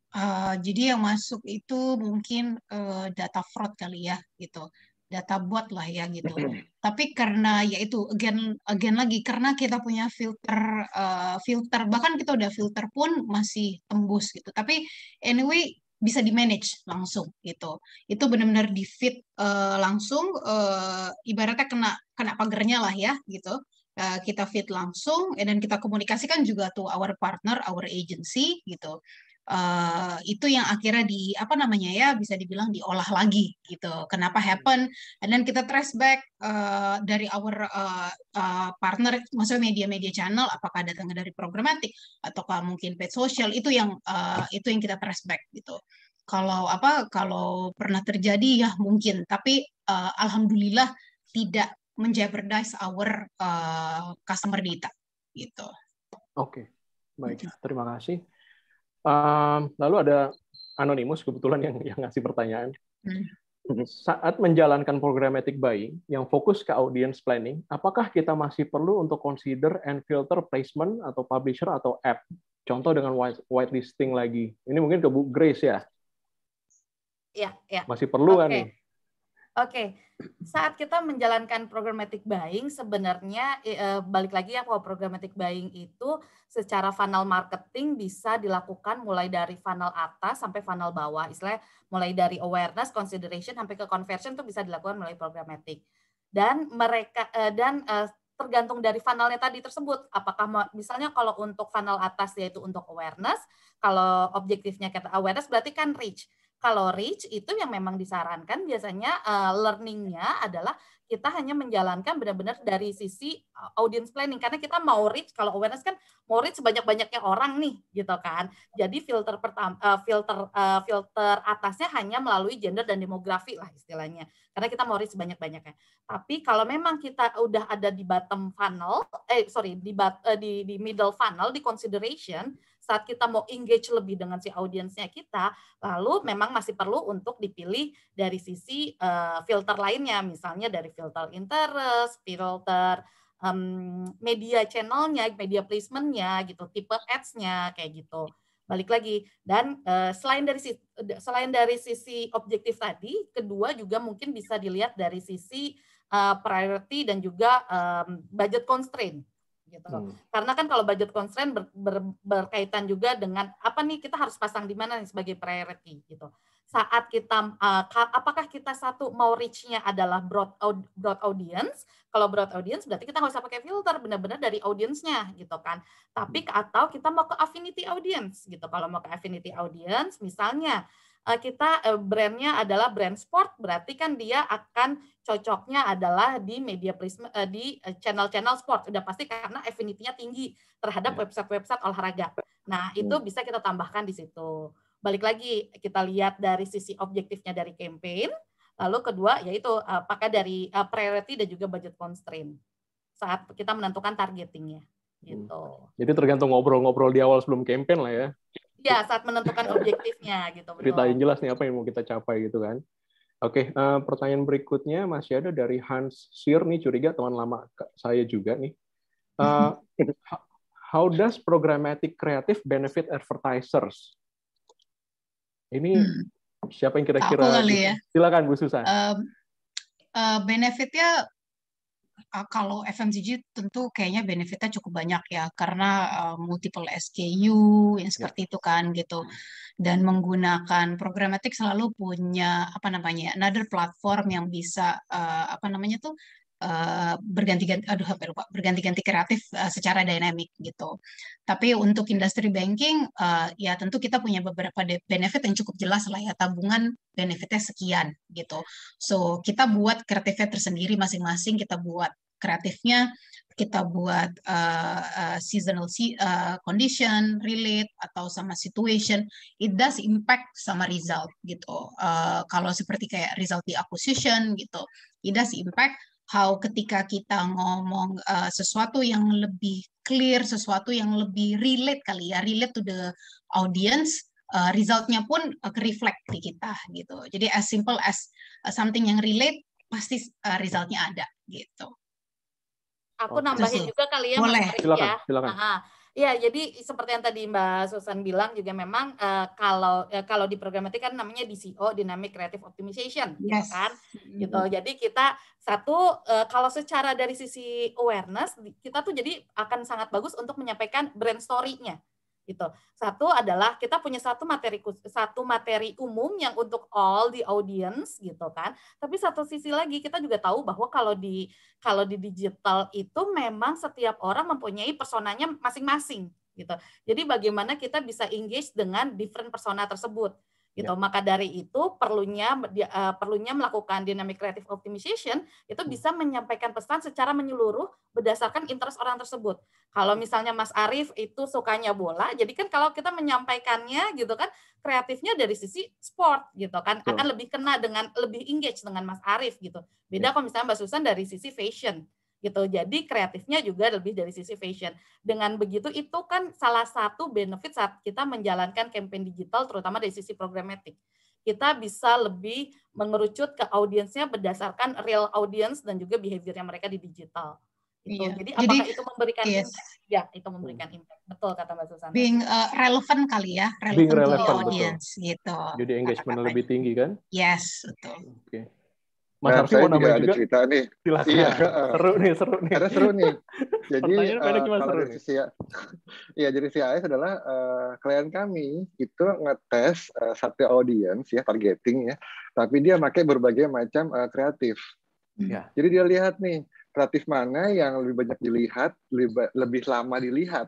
Uh, jadi yang masuk itu mungkin uh, data fraud kali ya gitu, data bot lah ya gitu. Tapi karena yaitu again again lagi karena kita punya filter uh, filter bahkan kita udah filter pun masih tembus gitu. Tapi anyway bisa di manage langsung gitu. Itu benar-benar di fit uh, langsung uh, ibaratnya kena kena pagernya lah ya gitu Eh, kita fit langsung dan kita komunikasikan juga tuh our partner, our agency gitu. Uh, itu yang akhirnya di apa namanya ya bisa dibilang diolah lagi gitu kenapa happen dan kita trace back uh, dari our uh, uh, partner maksudnya media-media channel apakah datangnya dari programmatic ataukah mungkin paid social itu yang uh, itu yang kita trace back gitu kalau apa kalau pernah terjadi ya mungkin tapi uh, alhamdulillah tidak menjeopardize our uh, customer data gitu. Oke, okay. baik. Terima kasih. Um, lalu ada anonimus kebetulan yang yang ngasih pertanyaan. Hmm. Saat menjalankan programmatic buying yang fokus ke audience planning, apakah kita masih perlu untuk consider and filter placement atau publisher atau app? Contoh dengan white, listing lagi. Ini mungkin ke Bu Grace ya. Iya, ya. Masih perlu okay. kan nih? Oke, okay. saat kita menjalankan programmatic buying sebenarnya eh, balik lagi ya bahwa programmatic buying itu secara funnel marketing bisa dilakukan mulai dari funnel atas sampai funnel bawah. istilahnya mulai dari awareness, consideration sampai ke conversion itu bisa dilakukan melalui programmatic. Dan mereka eh, dan eh, tergantung dari funnelnya tadi tersebut. Apakah misalnya kalau untuk funnel atas yaitu untuk awareness, kalau objektifnya kita awareness berarti kan reach. Kalau rich itu yang memang disarankan biasanya uh, learningnya adalah kita hanya menjalankan benar-benar dari sisi eh, audience planning karena kita mau reach kalau awareness kan mau reach sebanyak-banyaknya orang nih gitu kan. Jadi filter pertama uh, eh, filter uh, filter atasnya hanya melalui gender dan demografi lah istilahnya. Karena kita mau reach sebanyak-banyaknya. Tapi kalau memang kita udah ada di bottom funnel eh sorry di bat, uh, di di middle funnel di consideration saat kita mau engage lebih dengan si audiensnya kita, lalu memang masih perlu untuk dipilih dari sisi uh, filter lainnya, misalnya dari filter interest, filter um, media channelnya, media placementnya, gitu, tipe adsnya kayak gitu. Balik lagi dan uh, selain dari sisi, selain dari sisi objektif tadi, kedua juga mungkin bisa dilihat dari sisi uh, priority dan juga um, budget constraint gitu. Hmm. Karena kan kalau budget constraint ber, ber, berkaitan juga dengan apa nih kita harus pasang di mana nih sebagai priority gitu. Saat kita uh, apakah kita satu mau reach-nya adalah broad broad audience? Kalau broad audience berarti kita nggak usah pakai filter benar-benar dari audience-nya gitu kan. Tapi hmm. atau kita mau ke affinity audience gitu. Kalau mau ke affinity audience misalnya Eh, kita eh, brandnya adalah brand sport, berarti kan dia akan cocoknya adalah di media prisma eh, di channel-channel sport. Udah pasti karena affinity-nya tinggi terhadap iya. website-website olahraga. Nah, itu bisa kita tambahkan di situ. Balik lagi kita lihat dari sisi objektifnya dari campaign, lalu kedua yaitu apakah dari priority dan juga budget constraint saat kita menentukan targetingnya hmm. gitu. Jadi tergantung ngobrol-ngobrol di awal sebelum campaign lah ya. Ya, saat menentukan objektifnya gitu. Betul. Ceritain jelas nih apa yang mau kita capai gitu kan. Oke, uh, pertanyaan berikutnya masih ada dari Hans Sir nih curiga teman lama saya juga nih. Uh, [LAUGHS] how does programmatic creative benefit advertisers? Ini hmm. siapa yang kira-kira? Gitu? Ya. Silakan Bu Susan. Um, uh, benefitnya kalau FMCG tentu kayaknya benefitnya cukup banyak ya karena uh, multiple SKU yang ya. seperti yeah. itu kan gitu dan menggunakan programmatic selalu punya apa namanya another platform yang bisa uh, apa namanya tuh Eh, berganti-ganti aduh hampir ya, lupa berganti-ganti kreatif eh, secara dinamik gitu. Tapi untuk industri banking eh, ya tentu kita punya beberapa benefit yang cukup jelas lah ya tabungan benefitnya sekian gitu. So kita buat kreatifnya tersendiri masing-masing kita buat kreatifnya kita buat uh, uh, seasonal uh, condition relate atau sama situation it does impact sama result gitu uh, kalau seperti kayak result di acquisition gitu it does impact how ketika kita ngomong uh, sesuatu yang lebih clear, sesuatu yang lebih relate kali ya, relate to the audience, uh, resultnya pun uh, reflect di kita gitu. Jadi as simple as uh, something yang relate pasti uh, resultnya ada gitu. Aku nambahin juga kali ya, boleh. silakan, ya. silakan. Aha Ya, jadi seperti yang tadi Mbak Susan bilang juga memang uh, kalau uh, kalau di itu kan namanya DCO (Dynamic Creative Optimization), gitu yes. gitu kan? Mm-hmm. Gitu. Jadi kita satu uh, kalau secara dari sisi awareness kita tuh jadi akan sangat bagus untuk menyampaikan brand story-nya gitu. Satu adalah kita punya satu materi satu materi umum yang untuk all the audience gitu kan. Tapi satu sisi lagi kita juga tahu bahwa kalau di kalau di digital itu memang setiap orang mempunyai personanya masing-masing gitu. Jadi bagaimana kita bisa engage dengan different persona tersebut Iya. gitu. Ya. Maka dari itu perlunya uh, perlunya melakukan dynamic creative optimization itu hmm. bisa menyampaikan pesan secara menyeluruh berdasarkan interest orang tersebut. Kalau misalnya Mas Arief itu sukanya bola, jadi kan kalau kita menyampaikannya gitu kan kreatifnya dari sisi sport gitu kan Betul. akan lebih kena dengan lebih engage dengan Mas Arief gitu. Beda ya. kalau misalnya Mbak Susan dari sisi fashion gitu. Jadi kreatifnya juga lebih dari sisi fashion. Dengan begitu itu kan salah satu benefit saat kita menjalankan campaign digital terutama dari sisi programmatic Kita bisa lebih mengerucut ke audiensnya berdasarkan real audience dan juga behaviornya mereka di digital. Gitu. Iya. Jadi apakah itu memberikan yes. impact? Ya, itu memberikan impact. Betul kata Mbak Susana. Being uh, relevant kali ya, relevant, Being relevant to audience gitu. Jadi engagement lebih tinggi kan? Yes, betul. Okay. Mas Harsi nah, saya mau nambah juga? cerita nih. Silahkan. Iya. Seru nih, seru nih. Karena seru nih. [LAUGHS] Jadi uh, kalau seru dari sisi [LAUGHS] ya jadi si AS adalah uh, klien kami itu ngetes uh, satu audience ya targeting ya, tapi dia pakai berbagai macam uh, kreatif. Ya. Jadi dia lihat nih kreatif mana yang lebih banyak dilihat, lebih, lebih lama dilihat.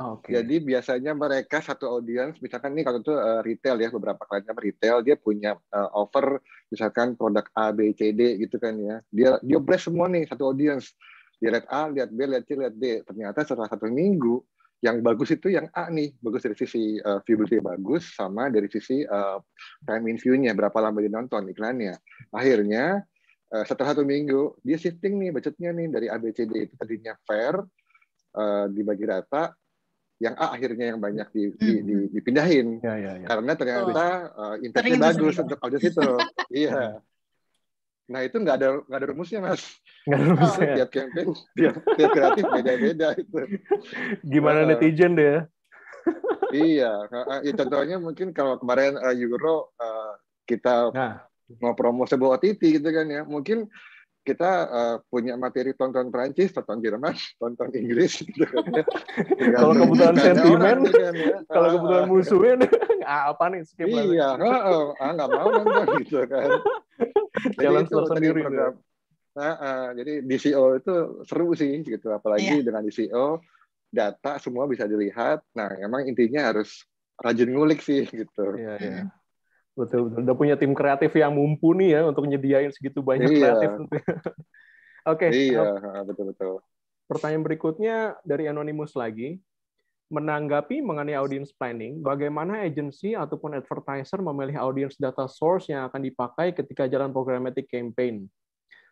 Okay. Jadi biasanya mereka satu audiens, misalkan ini kalau itu eh, retail ya, beberapa kliennya retail dia punya uh, offer misalkan produk A, B, C, D gitu kan ya. Dia dia blast semua nih satu audiens. Dia lihat A, lihat B, lihat C, lihat D. Ternyata setelah satu minggu yang bagus itu yang A nih, bagus dari sisi uh, eh, viewability bagus sama dari sisi uh, time in view-nya berapa lama dia nonton iklannya. Akhirnya uh, setelah satu minggu dia shifting nih budgetnya nih dari A, B, C, D itu tadinya fair uh, dibagi rata yang A akhirnya yang banyak di, di, hmm. di, dipindahin ya, ya, ya. karena ternyata oh. uh, impactnya bagus untuk audiens [LAUGHS] itu iya nah itu nggak ada nggak ada rumusnya mas nggak ada rumusnya oh. tiap campaign tiap, tiap kreatif beda-beda itu gimana nah, uh, netizen deh ya? iya nah, uh, ya, contohnya mungkin kalau kemarin uh, Euro uh, kita nah. mau promo sebuah OTT gitu kan ya mungkin kita uh, punya materi tonton Perancis, tonton Jerman, [LAUGHS] tonton Inggris. Gitu kalau kebutuhan ah. sentimen, ya. kalau [LAUGHS] kebutuhan ah, apa nih skip Iya, ah nggak mau nonton [LAUGHS] gitu kan. Jalan itu, sendiri. Program, nah, uh, jadi DCO e itu seru sih gitu, apalagi yeah. dengan DCO e data semua bisa dilihat. Nah, emang intinya harus rajin ngulik sih gitu. yeah, Yeah Betul betul. Udah punya tim kreatif yang mumpuni ya untuk nyediain segitu banyak iya. kreatif. [LAUGHS] Oke. okay. Iya, betul betul. Pertanyaan berikutnya dari anonymous lagi. Menanggapi mengenai audience planning, bagaimana agensi ataupun advertiser memilih audience data source yang akan dipakai ketika jalan programmatic campaign?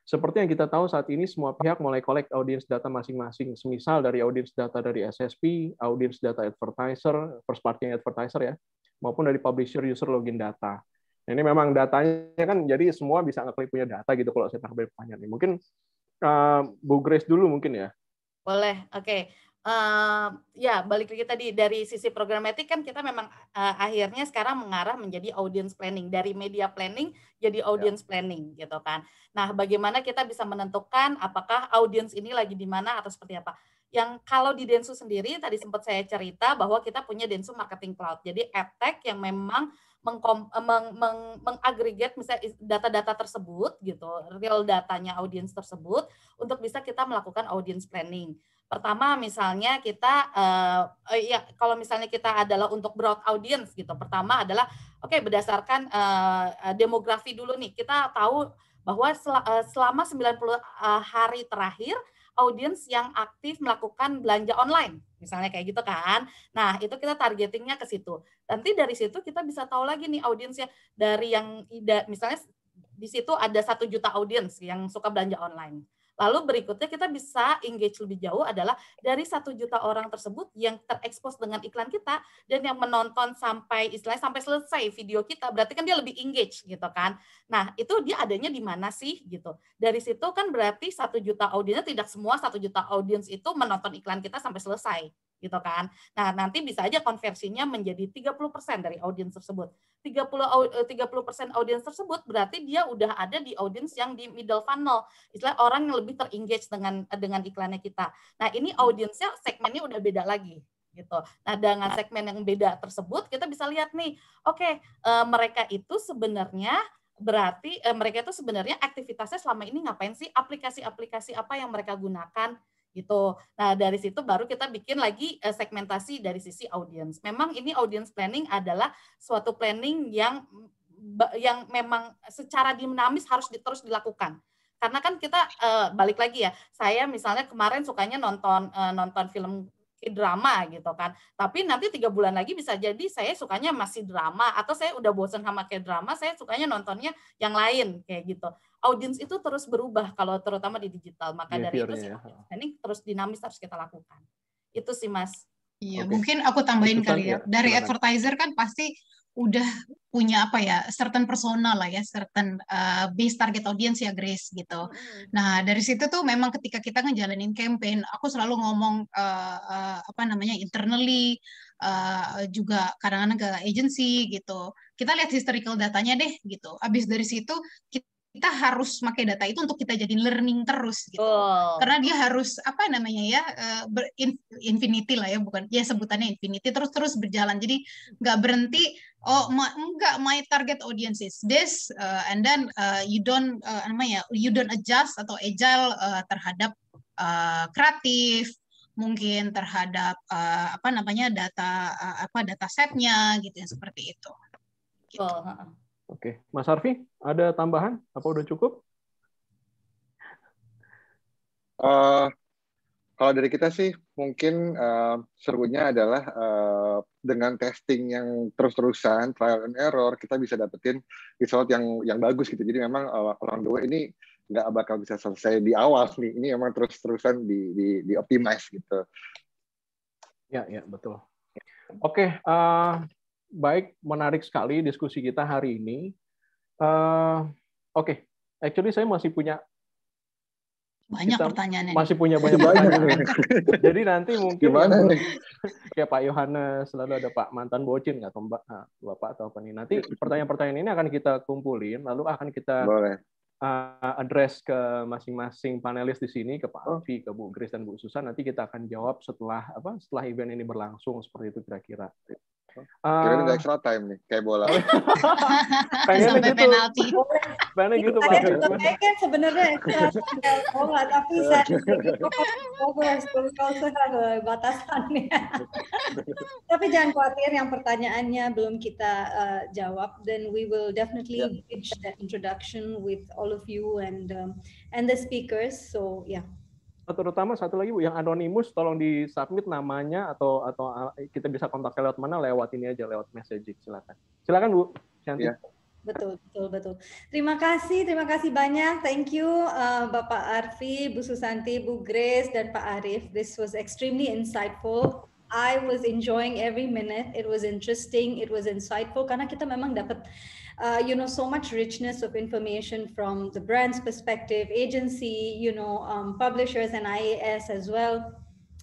Seperti yang kita tahu saat ini semua pihak mulai collect audience data masing-masing. Semisal dari audience data dari SSP, audience data advertiser, first party advertiser ya, maupun dari publisher user login data. Nah, ini memang datanya kan jadi semua bisa ngeklik punya data gitu kalau saya tarik banyak nih. Mungkin uh, Bu Grace dulu mungkin ya. Boleh, oke. Okay. Uh, eh, ya balik lagi tadi dari sisi programmatic kan kita memang uh, akhirnya sekarang mengarah menjadi audience planning dari media planning jadi ya. audience ya. planning gitu kan. Nah bagaimana kita bisa menentukan apakah audience ini lagi di mana atau seperti apa? yang kalau di Densu sendiri tadi sempat saya cerita bahwa kita punya Densu Marketing Cloud. Jadi adtech yang memang eh, meng, meng, mengagregat misalnya data-data tersebut gitu, real datanya audiens tersebut untuk bisa kita melakukan audience planning. Pertama misalnya kita uh, ya kalau misalnya kita adalah untuk broad audience gitu. Pertama adalah oke okay, berdasarkan uh, demografi dulu nih. Kita tahu bahwa selama sembilan selama 90 hari terakhir Audience yang aktif melakukan belanja online, misalnya kayak gitu kan. Nah, itu kita targetingnya ke situ. Nanti dari situ kita bisa tahu lagi nih audiensnya dari yang tidak misalnya di situ ada satu juta audiens yang suka belanja online. Lalu berikutnya kita bisa engage lebih jauh adalah dari satu juta orang tersebut yang terekspos dengan iklan kita dan yang menonton sampai istilahnya sampai selesai video kita, berarti kan dia lebih engage gitu kan. Nah itu dia adanya di mana sih gitu. Dari situ kan berarti satu juta audiensnya tidak semua satu juta audiens itu menonton iklan kita sampai selesai gitu kan. Nah, nanti bisa aja konversinya menjadi 30% dari audiens tersebut. 30 30% eh, audiens tersebut berarti dia udah ada di audiens yang di middle funnel. Istilah orang yang lebih terengage dengan eh, dengan iklannya kita. Nah, ini hmm. audiensnya segmennya udah beda lagi gitu. Nah, dengan segmen yang beda tersebut kita bisa lihat nih, oke, okay, eh, mereka itu sebenarnya berarti mereka itu sebenarnya aktivitasnya selama ini ngapain sih? Aplikasi-aplikasi apa yang mereka gunakan? gitu. Nah, dari situ baru kita bikin lagi eh, segmentasi dari sisi audience. Memang ini audience planning adalah suatu planning yang yang memang secara dinamis harus terus dilakukan karena kan kita eh, balik lagi ya saya misalnya kemarin sukanya nonton eh, nonton film drama gitu kan tapi nanti tiga bulan lagi bisa jadi saya sukanya masih drama atau saya udah bosen sama kayak drama saya sukanya nontonnya yang lain kayak gitu audiens itu terus berubah kalau terutama di digital. Maka iya, dari itu sih, ya. ini terus dinamis harus kita lakukan. Itu sih Mas. Iya, okay. mungkin aku tambahin kali ya. ya dari Silahkan. advertiser kan pasti udah punya apa ya certain personal lah ya certain uh, base target audience ya Grace gitu. Mm. Nah dari situ tuh memang ketika kita ngejalanin campaign, aku selalu ngomong uh, uh, apa namanya internally uh, juga kadang-kadang ke agency gitu. Kita lihat historical datanya deh gitu. Abis dari situ kita kita harus pakai data itu untuk kita jadi learning terus gitu. Oh. Karena dia harus apa namanya ya eh, infinity lah ya bukan ya sebutannya infinity terus terus berjalan. Jadi nggak berhenti oh my, enggak my target audience is this uh, and then uh, you don't uh, namanya you don't adjust atau agile uh, terhadap uh, kreatif mungkin terhadap uh, apa namanya data uh, apa setnya gitu ya seperti itu. Gitu. Oh. Oke, Mas Harfi, ada tambahan? Apa udah cukup? Uh, kalau dari kita sih mungkin uh, serunya adalah uh, dengan testing yang terus-terusan, trial and error, kita bisa dapetin result yang yang bagus gitu. Jadi memang uh, orang dua ini nggak bakal bisa selesai di awal nih. Ini memang terus-terusan di, di, di optimize gitu. Ya, ya betul. Oke, okay, uh, baik, menarik sekali diskusi kita hari ini. Uh, Oke, okay. actually saya masih punya banyak kita pertanyaannya. Masih punya banyak pertanyaan. [LAUGHS] Jadi nanti mungkin Gimana? Ya, kayak Pak Yohanes, selalu ada Pak mantan Bocin nggak atau Mbak nah, Bapak atau apa nih. Nanti pertanyaan-pertanyaan ini akan kita kumpulin, lalu akan kita Boleh. Uh, address ke masing-masing panelis di sini ke Pak oh. Alfi, ke Bu Gris dan Bu Susan. Nanti kita akan jawab setelah apa? Setelah event ini berlangsung seperti itu kira-kira. Kira-kira eh. uh, extra time nih, kayak bola. [LAUGHS] pengen Sampai gitu. penalti. Pengen gitu. Saya juga pengen sebenarnya extra time oh, bola, tapi saya aku oh, harus ada batasannya. [LAUGHS] tapi jangan khawatir, yang pertanyaannya belum kita uh, jawab, then we will definitely yeah. bridge that introduction with all of you and um, and the speakers. So yeah. Nah, terutama satu lagi Bu yang anonimus tolong di submit namanya atau atau ah, kita bisa kontak lewat mana lewat ini aja lewat messaging silakan. Silakan Bu. Cantik. Ya. Betul, betul, betul. Terima kasih, terima kasih banyak. Thank you, uh, Bapak Arfi, Bu Susanti, Bu Grace, dan Pak Arif. This was extremely insightful. I was enjoying every minute. It was interesting, it was insightful. Karena kita memang dapat uh, you know so much richness of information from the brand's perspective agency you know um, publishers and ias as well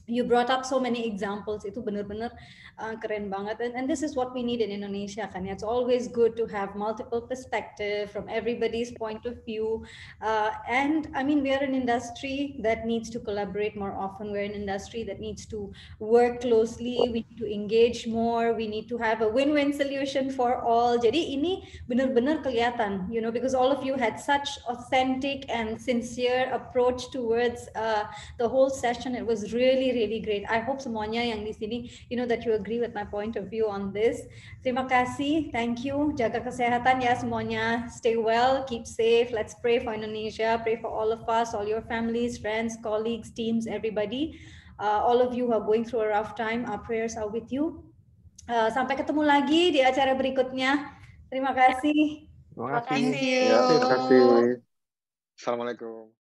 you brought up so many examples itu benar-benar Ah, keren banget. And, and this is what we need in Indonesia kan. It's always good to have multiple perspective from everybody's point of view. Uh, and I mean, we are an industry that needs to collaborate more often. We're an industry that needs to work closely. We need to engage more. We need to have a win-win solution for all. Jadi ini benar-benar kelihatan, you know, because all of you had such authentic and sincere approach towards uh, the whole session. It was really, really great. I hope semuanya yang di sini, you know, that you agree with my point of view on this. Terima kasih, thank you. Jaga kesehatan ya semuanya. Stay well, keep safe. Let's pray for Indonesia, pray for all of us, all your families, friends, colleagues, teams, everybody. Uh, all of you who are going through a rough time, our prayers are with you. Uh, sampai ketemu lagi di acara berikutnya. Terima kasih. Terima kasih. Terima kasih. Ya, Assalamualaikum.